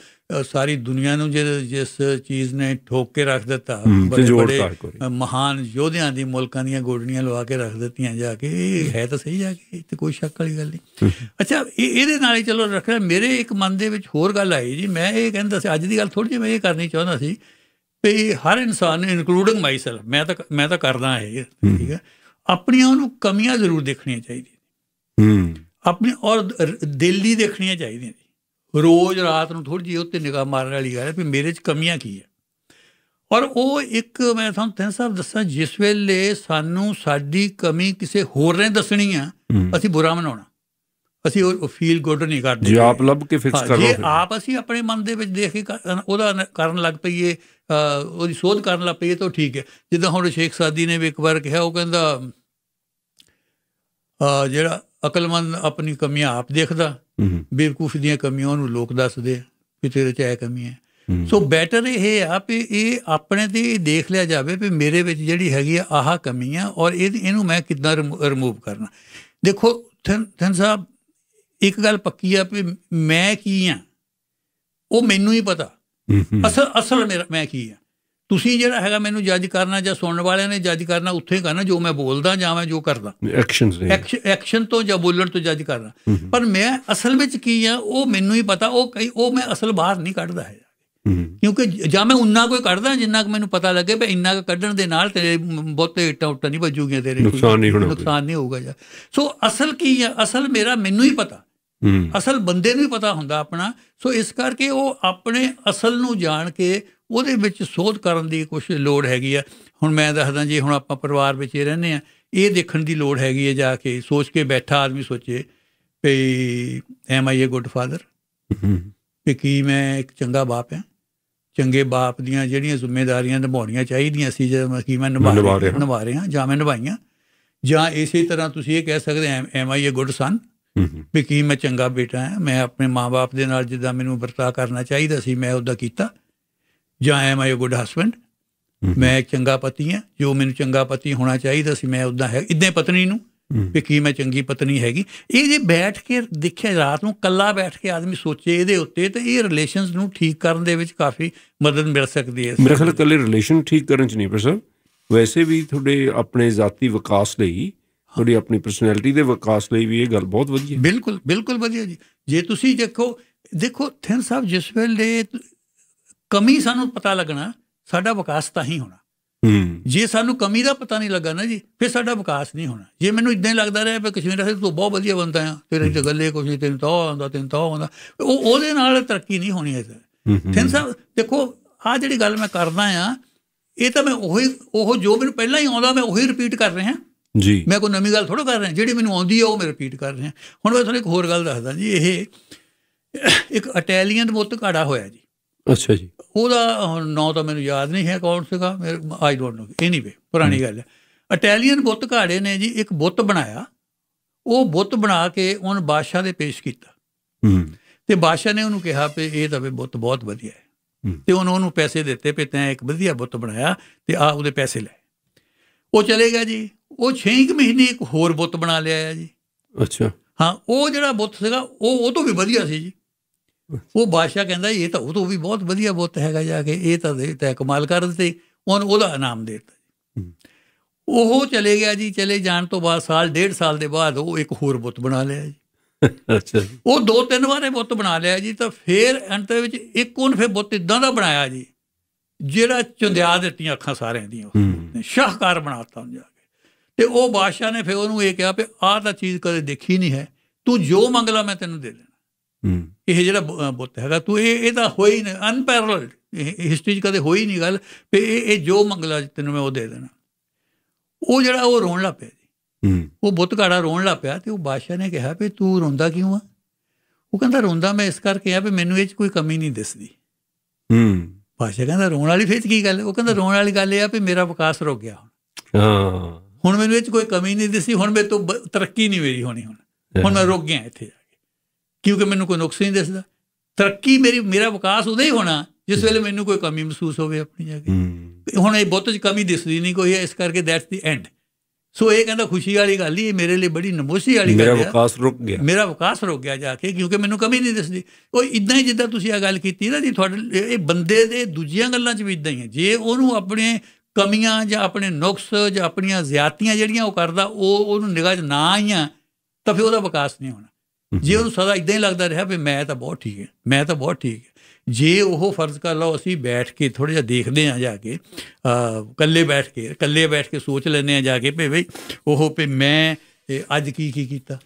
ਸਾਰੀ ਦੁਨੀਆ ਨੂੰ ਜਿਸ ਚੀਜ਼ ਨੇ ਠੋਕ ਕੇ ਰੱਖ ਦਿੱਤਾ ਬੜੇ ਬੜੇ ਮਹਾਨ ਯੋਧਿਆਂ ਦੀ ਮੁਲਕਾਂ ਦੀਆਂ ਗੋਡਣੀਆਂ ਲਵਾ ਕੇ ਰੱਖ ਦਿੱਤੀਆਂ ਜਾ ਕੇ ਇਹ ਹੈ ਤਾਂ ਸਹੀ ਜਾ ਕੇ ਤੇ ਕੋਈ ਸ਼ੱਕ ਵਾਲੀ ਗੱਲ ਨਹੀਂ ਅੱਛਾ ਇਹ ਇਹਦੇ ਨਾਲ ਹੀ ਚਲੋ ਰੱਖਣਾ ਮੇਰੇ ਇੱਕ ਮਨ ਦੇ ਵਿੱਚ ਹੋਰ ਗੱਲ ਆਈ ਜੀ ਮੈਂ ਇਹ ਕਹਿੰਦਾ ਸੀ ਅੱਜ ਦੀ ਗੱਲ ਥੋੜੀ ਜਿਹੀ ਮੈਂ ਇਹ ਕਰਨੀ ਚਾਹੁੰਦਾ ਸੀ ਤੇ ਹਰ ਇਨਸਾਨ ਇਨਕਲੂਡਿੰਗ ਮਾਈਸੈਲਫ ਮੈਂ ਤਾਂ ਮੈਂ ਤਾਂ ਕਰਦਾ ਹੈ ਠੀਕ ਹੈ ਆਪਣੀਆਂ ਉਹਨੂੰ ਕਮੀਆਂ ਜ਼ਰੂਰ ਦੇਖਣੀਆਂ ਚਾਹੀਦੀਆਂ ਹੂੰ ਆਪਣੀ ਔਰ ਦਿੱਲੀ ਦੇਖਣੀਆਂ ਚਾਹੀਦੀਆਂ ਰੋਜ਼ ਰਾਤ ਨੂੰ ਥੋੜੀ ਜਿਹੀ ਉੱਤੇ ਨਿਗਾਹ ਮਾਰਨ ਵਾਲੀ ਗੱਲ ਹੈ ਵੀ ਮੇਰੇ 'ਚ ਕਮੀਆਂ ਕੀ ਹੈ ਔਰ ਉਹ ਇੱਕ ਮੈਂ ਤੁਹਾਨੂੰ ਤਿੰਨ ਸਾਹਿਬ ਦੱਸਾਂ ਜਿਸ ਵੇਲੇ ਸਾਨੂੰ ਸਾਡੀ ਕਮੀ ਕਿਸੇ ਹੋਰ ਨੇ ਦੱਸਣੀ ਆ ਅਸੀਂ ਬੁਰਾ ਮਨਾਉਣਾ ਅਸੀਂ ਉਹ ਫੀਲ ਗੁੱਡ ਨਹੀਂ ਕਰਦੇ ਜੇ ਆਪ ਲੱਭ ਕੇ ਫਿਕਸ ਕਰੋ ਜੇ ਆਪ ਅਸੀਂ ਆਪਣੇ ਮਨ ਦੇ ਵਿੱਚ ਦੇਖ ਕੇ ਉਹਦਾ ਕਰਨ ਲੱਗ ਪਈਏ ਉਹਦੀ ਸੋਧ ਕਰਨ ਲੱਗ ਪਈ ਤਾਂ ਠੀਕ ਹੈ ਜਿੱਦਾਂ ਹੁਣ ਸ਼ੇਖ ਸਾਦੀ ਨੇ ਵੀ ਇੱਕ ਵਾਰ ਕਿਹਾ ਉਹ ਕਹਿੰਦਾ ਜਿਹੜਾ ਅਕਲਮੰਦ ਆਪਣੀ ਕਮੀਆਂ ਆਪ ਦੇਖਦਾ ਬੇਵਕੂਫ ਦੀਆਂ ਕਮੀਆਂ ਨੂੰ ਲੋਕ ਦੱਸਦੇ ਕਿ ਤੇਰੇ ਚ ਐ ਕਮੀ ਹੈ ਸੋ ਬੈਟਰ ਇਹ ਆ ਕਿ ਇਹ ਆਪਣੇ ਤੇ ਦੇਖ ਲਿਆ ਜਾਵੇ ਕਿ ਮੇਰੇ ਵਿੱਚ ਜਿਹੜੀ ਹੈਗੀ ਆ ਆਹ ਕਮੀਆਂ ਔਰ ਇਹ ਇਹਨੂੰ ਮੈਂ ਕਿੱਦਾਂ ਰਿਮੂਵ ਕਰਨਾ ਦੇਖੋ ਥਨ ਸਾਹਿਬ ਇੱਕ ਗੱਲ ਪੱਕੀ ਆ ਕਿ ਮੈਂ ਕੀ ਆ ਉਹ ਮੈਨੂੰ ਹੀ ਪਤਾ ਅਸਲ ਅਸਲ ਮੇਰਾ ਮੈਂ ਕੀ ਆ ਤੁਸੀਂ ਜਿਹੜਾ ਹੈਗਾ ਮੈਨੂੰ ਜੱਜ ਕਰਨਾ ਜਾਂ ਸੁਣਨ ਵਾਲਿਆਂ ਨੇ ਜੱਜ ਕਰਨਾ ਉੱਥੇ ਹੀ ਕਰਨਾ ਜੋ ਮੈਂ ਬੋਲਦਾ ਜਾਂ ਮੈਂ ਜੋ ਕਰਦਾ ਐਕਸ਼ਨਸ ਐਕਸ਼ਨ ਤੋਂ ਜਾਂ ਬੋਲਣ ਤੋਂ ਜੱਜ ਕਰਨਾ ਪਰ ਮੈਂ ਅਸਲ ਵਿੱਚ ਕੀ ਆ ਉਹ ਮੈਨੂੰ ਹੀ ਪਤਾ ਉਹ ਕਈ ਉਹ ਮੈਂ ਅਸਲ ਬਾਹਰ ਨਹੀਂ ਕੱਢਦਾ ਹੈ ਕਿਉਂਕਿ ਜਾਂ ਮੈਂ ਉਨਾ ਕੋਈ ਕੱਢਦਾ ਜਿੰਨਾ ਕਿ ਮੈਨੂੰ ਪਤਾ ਲੱਗੇ ਵੀ ਇੰਨਾ ਕੱਢਣ ਦੇ ਨਾਲ ਤੇ ਬਹੁਤੇ ਇੱਟਾਂ ਨਹੀਂ ਵੱਜੂਗੀਆਂ ਤੇਰੇ ਨੁਕਸਾਨ ਨਹੀਂ ਹੋਣਾ ਨੁਕਸਾਨ ਨਹੀਂ ਹੋਊਗਾ ਜਾਂ ਸੋ ਅਸਲ ਕੀ ਆ ਅਸਲ ਮੇਰਾ ਮੈਨੂੰ ਹੀ ਪਤਾ ਅਸਲ ਬੰਦੇ ਨੂੰ ਹੀ ਪਤਾ ਹੁੰਦਾ ਆਪਣਾ ਸੋ ਇਸ ਕਰਕੇ ਉਹ ਆਪਣੇ ਅਸਲ ਨੂੰ ਜਾਣ ਕੇ ਉਹਦੇ ਵਿੱਚ ਸੋਧ ਕਰਨ ਦੀ ਕੁਝ ਲੋੜ ਹੈਗੀ ਆ ਹੁਣ ਮੈਂ ਦੱਸਦਾ ਜੀ ਹੁਣ ਆਪਾਂ ਪਰਿਵਾਰ ਵਿੱਚ ਹੀ ਰਹਿੰਦੇ ਆ ਇਹ ਦੇਖਣ ਦੀ ਲੋੜ ਹੈਗੀ ਹੈ ਜਾ ਕੇ ਸੋਚ ਕੇ ਬੈਠਾ ਆਦਮੀ ਸੋਚੇ ਪਈ am I a good father ਵੀ ਕੀ ਮੈਂ ਇੱਕ ਚੰਗਾ ਬਾਪ ਆ ਚੰਗੇ ਬਾਪ ਦੀਆਂ ਜਿਹੜੀਆਂ ਜ਼ਿੰਮੇਵਾਰੀਆਂ ਨਿਭਾਉਣੀਆਂ ਚਾਹੀਦੀਆਂ ਸੀ ਮੈਂ ਕੀ ਮੈਂ ਨਿਭਾ ਰਿਹਾ ਜਾਂ ਮੈਂ ਨਿਭਾਈਆਂ ਜਾਂ ਇਸੇ ਤਰ੍ਹਾਂ ਤੁਸੀਂ ਇਹ ਕਹਿ ਸਕਦੇ ਐਮ ਆਈ ਏ ਗੁੱਡ ਸਨ ਵੀ ਕੀ ਮੈਂ ਚੰਗਾ ਬੇਟਾ ਹਾਂ ਮੈਂ ਆਪਣੇ ਮਾਪੇ ਦੇ ਨਾਲ ਜਿੱਦਾਂ ਮੈਨੂੰ ਵਰਤਾ ਕਰਨਾ ਚਾਹੀਦਾ ਸੀ ਮੈਂ ਉਹਦਾ ਕੀਤਾ ਜਾਂ ਐਮ ਆਈ ਗੁੱਡ ਹਸਬੰਡ ਮੈਂ ਚੰਗਾ ਪਤੀ ਹਾਂ ਜੋ ਮੈਨੂੰ ਚੰਗਾ ਪਤੀ ਹੋਣਾ ਚਾਹੀਦਾ ਸੀ ਮੈਂ ਉਦਾਂ ਹੈ ਇਦਾਂ ਪਤਨੀ ਨੂੰ ਵੀ ਕੀ ਮੈਂ ਚੰਗੀ ਪਤਨੀ ਹੈਗੀ ਇਹ ਜੇ ਬੈਠ ਕੇ ਦੇਖਿਆ ਰਾਤ ਨੂੰ ਕੱਲਾ ਬੈਠ ਕੇ ਆਦਮੀ ਸੋਚੇ ਇਹਦੇ ਉੱਤੇ ਤਾਂ ਇਹ ਰਿਲੇਸ਼ਨਸ ਨੂੰ ਠੀਕ ਕਰਨ ਦੇ ਵਿੱਚ ਕਾਫੀ ਮਦਦ ਮਿਲ ਸਕਦੀ ਹੈ ਮੇਰੇ ਖਿਆਲ
ਕੱਲੇ ਰਿਲੇਸ਼ਨ ਠੀਕ ਕਰਨ ਚ ਨਹੀਂ ਪਰ ਸਰ ਵੈਸੇ ਵੀ ਤੁਹਾਡੇ ਆਪਣੇ ਜ਼ਾਤੀ ਵਿਕਾਸ ਲਈ ਤੁਹਾਡੀ ਆਪਣੀ ਪਰਸਨੈਲਿਟੀ ਦੇ ਵਿਕਾਸ ਲਈ ਵੀ ਇਹ ਗੱਲ ਬਹੁਤ ਵਧੀਆ
ਹੈ ਬਿਲਕੁਲ ਬਿਲਕੁਲ ਵਧੀਆ ਜੀ ਜੇ ਤੁਸੀਂ ਦੇਖੋ ਦੇਖੋ ਥਿੰਨ ਸਾਹਿਬ ਜਿਸ ਵੇਲੇ ਕਮੀ ਸਾਨੂੰ ਪਤਾ ਲੱਗਣਾ ਸਾਡਾ ਵਿਕਾਸ ਤਾਂ ਹੀ ਹੋਣਾ ਹੂੰ ਜੇ ਸਾਨੂੰ ਕਮੀ ਦਾ ਪਤਾ ਨਹੀਂ ਲੱਗਾ ਨਾ ਜੀ ਫਿਰ ਸਾਡਾ ਵਿਕਾਸ ਨਹੀਂ ਹੋਣਾ ਜੇ ਮੈਨੂੰ ਇਦਾਂ ਹੀ ਲੱਗਦਾ ਰਿਹਾ ਵੀ ਕਸ਼ਮੀਰ ਅਸੀਂ ਤੂੰ ਬਹੁਤ ਵਧੀਆ ਬੰਦਾ ਆ ਤੇਰੇ ਚ ਗੱਲੇ ਕੁਝ ਤੈਨੂੰ ਤਾਂ ਆਉਂਦਾ ਤੈਨੂੰ ਤਾਂ ਆਉਂਦਾ ਉਹ ਉਹਦੇ ਨਾਲ ਤਰੱਕੀ ਨਹੀਂ ਹੋਣੀ ਹੈ ਥਿੰਨ ਸਾਹਿਬ ਦੇਖੋ ਆ ਜਿਹੜੀ ਗੱਲ ਮੈਂ ਕਰਦਾ ਆ ਇਹ ਤਾਂ ਮੈਂ ਉਹੀ ਉਹ ਜੋ ਮੈਨੂੰ ਪਹਿਲਾਂ ਹੀ ਆਉਂਦਾ ਮੈਂ ਉਹੀ ਰਿਪੀਟ ਕਰ ਰਿਹਾ ਜੀ ਮੈਂ ਕੋਈ ਨਵੀਂ ਗੱਲ ਥੋੜਾ ਕਰ ਰਿਹਾ ਜਿਹੜੀ ਮੈਨੂੰ ਆਉਂਦੀ ਆ ਉਹ ਮੈਂ ਰਿਪੀਟ ਕਰ ਰਿਹਾ ਹੁਣ ਮੈਂ ਤੁਹਾਨੂੰ ਇੱਕ ਹੋਰ ਗੱਲ ਦੱਸਦਾ ਜੀ ਇਹ ਇੱਕ ਇਟਾਲੀਅਨ ਬੁੱਤ ਘਾੜਾ ਹੋਇਆ ਜੀ ਅੱਛਾ ਜੀ ਉਹਦਾ ਨਾਂ ਤਾਂ ਮੈਨੂੰ ਯਾਦ ਨਹੀਂ ਹੈ ਕੌਣ ਸੀਗਾ ਮੇਰੇ ਆਈ ਡੋਨਟ ਨੋ ਐਨੀਵੇ ਪੁਰਾਣੀ ਗੱਲ ਹੈ ਇਟਾਲੀਅਨ ਬੁੱਤ ਘਾੜੇ ਨੇ ਜੀ ਇੱਕ ਬੁੱਤ ਬਣਾਇਆ ਉਹ ਬੁੱਤ ਬਣਾ ਕੇ ਉਹਨ ਬਾਦਸ਼ਾਹ ਦੇ ਪੇਸ਼ ਕੀਤਾ ਹੂੰ ਤੇ ਬਾਦਸ਼ਾਹ ਨੇ ਉਹਨੂੰ ਕਿਹਾ ਕਿ ਇਹ ਤਾਂ ਬੁੱਤ ਬਹੁਤ ਵਧੀਆ ਹੈ ਤੇ ਉਹਨਾਂ ਨੂੰ ਪੈਸੇ ਦਿੱਤੇ ਵੀ ਤੈਂ ਇੱਕ ਵਧੀਆ ਬੁੱਤ ਬਣਾਇਆ ਤੇ ਆ ਉਹਦੇ ਪੈਸੇ ਲੈ ਉਹ ਚਲੇ ਗਿਆ ਜੀ ਉਹ 6 ਮਹੀਨੇ ਇੱਕ ਹੋਰ ਬੁੱਤ ਬਣਾ ਲਿਆ ਆ ਜੀ ਅੱਛਾ ਹਾਂ ਉਹ ਜਿਹੜਾ ਬੁੱਤ ਸੀਗਾ ਉਹ ਉਹ ਤੋਂ ਵੀ ਵਧੀਆ ਸੀ ਜੀ ਉਹ ਬਾਦਸ਼ਾਹ ਕਹਿੰਦਾ ਇਹ ਤਾਂ ਉਹ ਤੋਂ ਵੀ ਬਹੁਤ ਵਧੀਆ ਬੁੱਤ ਹੈਗਾ ਜਾ ਕੇ ਇਹ ਤਾਂ ਦੇ ਤੈ ਕਮਾਲ ਕਰ ਦਿੱਤੇ ਉਹਨ ਉਹਦਾ ਇਨਾਮ ਦੇ ਦਿੱਤਾ ਉਹ ਚਲੇ ਗਿਆ ਜੀ ਚਲੇ ਜਾਣ ਤੋਂ ਬਾਅਦ ਸਾਲ ਡੇਢ ਸਾਲ ਦੇ ਬਾਅਦ ਉਹ ਇੱਕ ਹੋਰ ਬੁੱਤ ਬਣਾ ਲਿਆ ਜੀ ਅੱਛਾ ਉਹ ਦੋ ਤਿੰਨ ਵਾਰੇ ਬੁੱਤ ਬਣਾ ਲਿਆ ਜੀ ਤਾਂ ਫੇਰ ਅੰਤ ਵਿੱਚ ਇੱਕ ਉਹਨ ਫੇ ਬੁੱਤ ਇਦਾਂ ਦਾ ਬਣਾਇਆ ਜੀ ਜਿਹੜਾ ਚੁੰਦਿਆ ਦਿੱਤੀਆਂ ਅੱਖਾਂ ਸਾਰਿਆਂ ਦੀਆਂ ਸ਼ਾਹਕਾਰ ਬਣਾਤਾ ਜੀ ਤੇ ਉਹ ਬਾਦਸ਼ਾਹ ਨੇ ਫਿਰ ਉਹਨੂੰ ਇਹ ਕਿਹਾ ਵੀ ਆਹ ਤਾਂ ਚੀਜ਼ ਕਦੇ ਦੇਖੀ ਨਹੀਂ ਹੈ ਤੂੰ ਜੋ ਮੰਗ ਲਾ ਮੈਂ ਤੈਨੂੰ ਦੇ ਦੇਣਾ ਹੂੰ ਇਹ ਜਿਹੜਾ ਬੁੱਤ ਹੈਗਾ ਤੂੰ ਇਹ ਇਹਦਾ ਹੋਈ ਨਹੀਂ ਅਨਪੈਰਲਡ ਹਿਸਟਰੀ 'ਚ ਕਦੇ ਹੋਈ ਨਹੀਂ ਗੱਲ ਵੀ ਇਹ ਇਹ ਜੋ ਮੰਗ ਲਾ ਤੈਨੂੰ ਮੈਂ ਉਹ ਦੇ ਦੇਣਾ ਉਹ ਜਿਹੜਾ ਉਹ ਰੋਣ ਲੱਗ ਪਿਆ ਜੀ ਉਹ ਬੁੱਤ ਘਾੜਾ ਰੋਣ ਲੱਗ ਪਿਆ ਤੇ ਉਹ ਬਾਦਸ਼ਾਹ ਨੇ ਕਿਹਾ ਵੀ ਤੂੰ ਰੋਂਦਾ ਕਿਉਂ ਆ ਉਹ ਕਹਿੰਦਾ ਰੋਂਦਾ ਮੈਂ ਇਸ ਕਰਕੇ ਆ ਵੀ ਮੈਨੂੰ ਇਹ 'ਚ ਕੋਈ ਕਮੀ ਨਹੀਂ ਦਿਸਦੀ ਹੂੰ ਬਾਦਸ਼ਾਹ ਕਹਿੰਦਾ ਰੋਣ ਵਾਲੀ ਫੇਰ ਕੀ ਗੱਲ ਉਹ ਕਹਿੰਦਾ ਰੋਣ ਵਾਲੀ ਗੱਲ ਇਹ ਆ ਵੀ ਮੇਰਾ ਵਿਕਾਸ ਰੁਕ ਗਿਆ
ਹਾਂ
ਹੁਣ ਮੈਨੂੰ ਇਹ ਚ ਕੋਈ ਕਮੀ ਨਹੀਂ ਦਿਸੀ ਹੁਣ ਮੇਰੇ ਤੋਂ ਤਰੱਕੀ ਨਹੀਂ ਮੇਰੀ ਹੋਣੀ ਹੁਣ ਹੁਣ ਮੈਂ ਰੁਕ ਗਿਆ ਇੱਥੇ ਜਾ ਕੇ ਕਿਉਂਕਿ ਮੈਨੂੰ ਕੋਈ ਨੁਕਸ ਨਹੀਂ ਦਿਸਦਾ ਤਰੱਕੀ ਮੇਰੀ ਮੇਰਾ ਵਿਕਾਸ ਉਦੋਂ ਹੀ ਹੋਣਾ ਜਿਸ ਵੇਲੇ ਮੈਨੂੰ ਕੋਈ ਕਮੀ ਮਹਿਸੂਸ ਹੋਵੇ ਆਪਣੀ ਜਗ੍ਹਾ ਹੁਣ ਇਹ ਬਹੁਤ ਚ ਕਮੀ ਦਿਸਦੀ ਨਹੀਂ ਕੋਈ ਇਸ ਕਰਕੇ ਦੈਟਸ ਦੀ ਐਂਡ ਸੋ ਇਹ ਕਹਿੰਦਾ ਖੁਸ਼ੀ ਵਾਲੀ ਗੱਲ ਹੀ ਮੇਰੇ ਲਈ ਬੜੀ ਨਮੋਸ਼ੀ ਵਾਲੀ ਗੱਲ ਹੈ ਮੇਰਾ ਵਿਕਾਸ ਰੁਕ ਗਿਆ ਮੇਰਾ ਵਿਕਾਸ ਰੁਕ ਗਿਆ ਜਾ ਕੇ ਕਿਉਂਕਿ ਮੈਨੂੰ ਕਮੀ ਨਹੀਂ ਦਿਸਦੀ ਉਹ ਇਦਾਂ ਹੀ ਜਿੱਦਾਂ ਤੁਸੀਂ ਇਹ ਗੱਲ ਕੀਤੀ ਨਾ ਜੀ ਤੁਹਾਡੇ ਇਹ ਬੰਦੇ ਦੇ ਦੂਜੀਆਂ ਗੱਲਾਂ 'ਚ ਵੀ ਇਦਾਂ ਹੀ ਹੈ ਜੇ ਉਹਨੂੰ ਆਪਣੇ ਕਮੀਆਂ ਜਾਂ ਆਪਣੇ ਨੁਕਸ ਜਾਂ ਆਪਣੀਆਂ ਜ਼ਿਆਤੀਆਂ ਜਿਹੜੀਆਂ ਉਹ ਕਰਦਾ ਉਹ ਉਹਨੂੰ ਨਿਗਾਹ 'ਚ ਨਾ ਆਈਆਂ ਤਾਂ ਫਿਰ ਉਹਦਾ ਵਿਕਾਸ ਨਹੀਂ ਹੋਣਾ ਜੇ ਉਹਨੂੰ ਸਦਾ ਇਦਾਂ ਹੀ ਲੱਗਦਾ ਰਿਹਾ ਵੀ ਮੈਂ ਤਾਂ ਬਹੁਤ ਠੀਕ ਹਾਂ ਮੈਂ ਤਾਂ ਬਹੁਤ ਠੀਕ ਹਾਂ ਜੇ ਉਹ ਫਰਜ਼ ਕਰ ਲਓ ਅਸੀਂ ਬੈਠ ਕੇ ਥੋੜਾ ਜਿਹਾ ਦੇਖਦੇ ਆ ਜਾ ਕੇ ਕੱਲੇ ਬੈਠ ਕੇ ਕੱਲੇ ਬੈਠ ਕੇ ਸੋਚ ਲੈਨੇ ਆ ਜਾ ਕੇ ਵੀ ਭਈ ਉਹ ਵੀ ਮੈਂ ਅੱਜ ਕੀ ਕੀ ਕੀਤਾ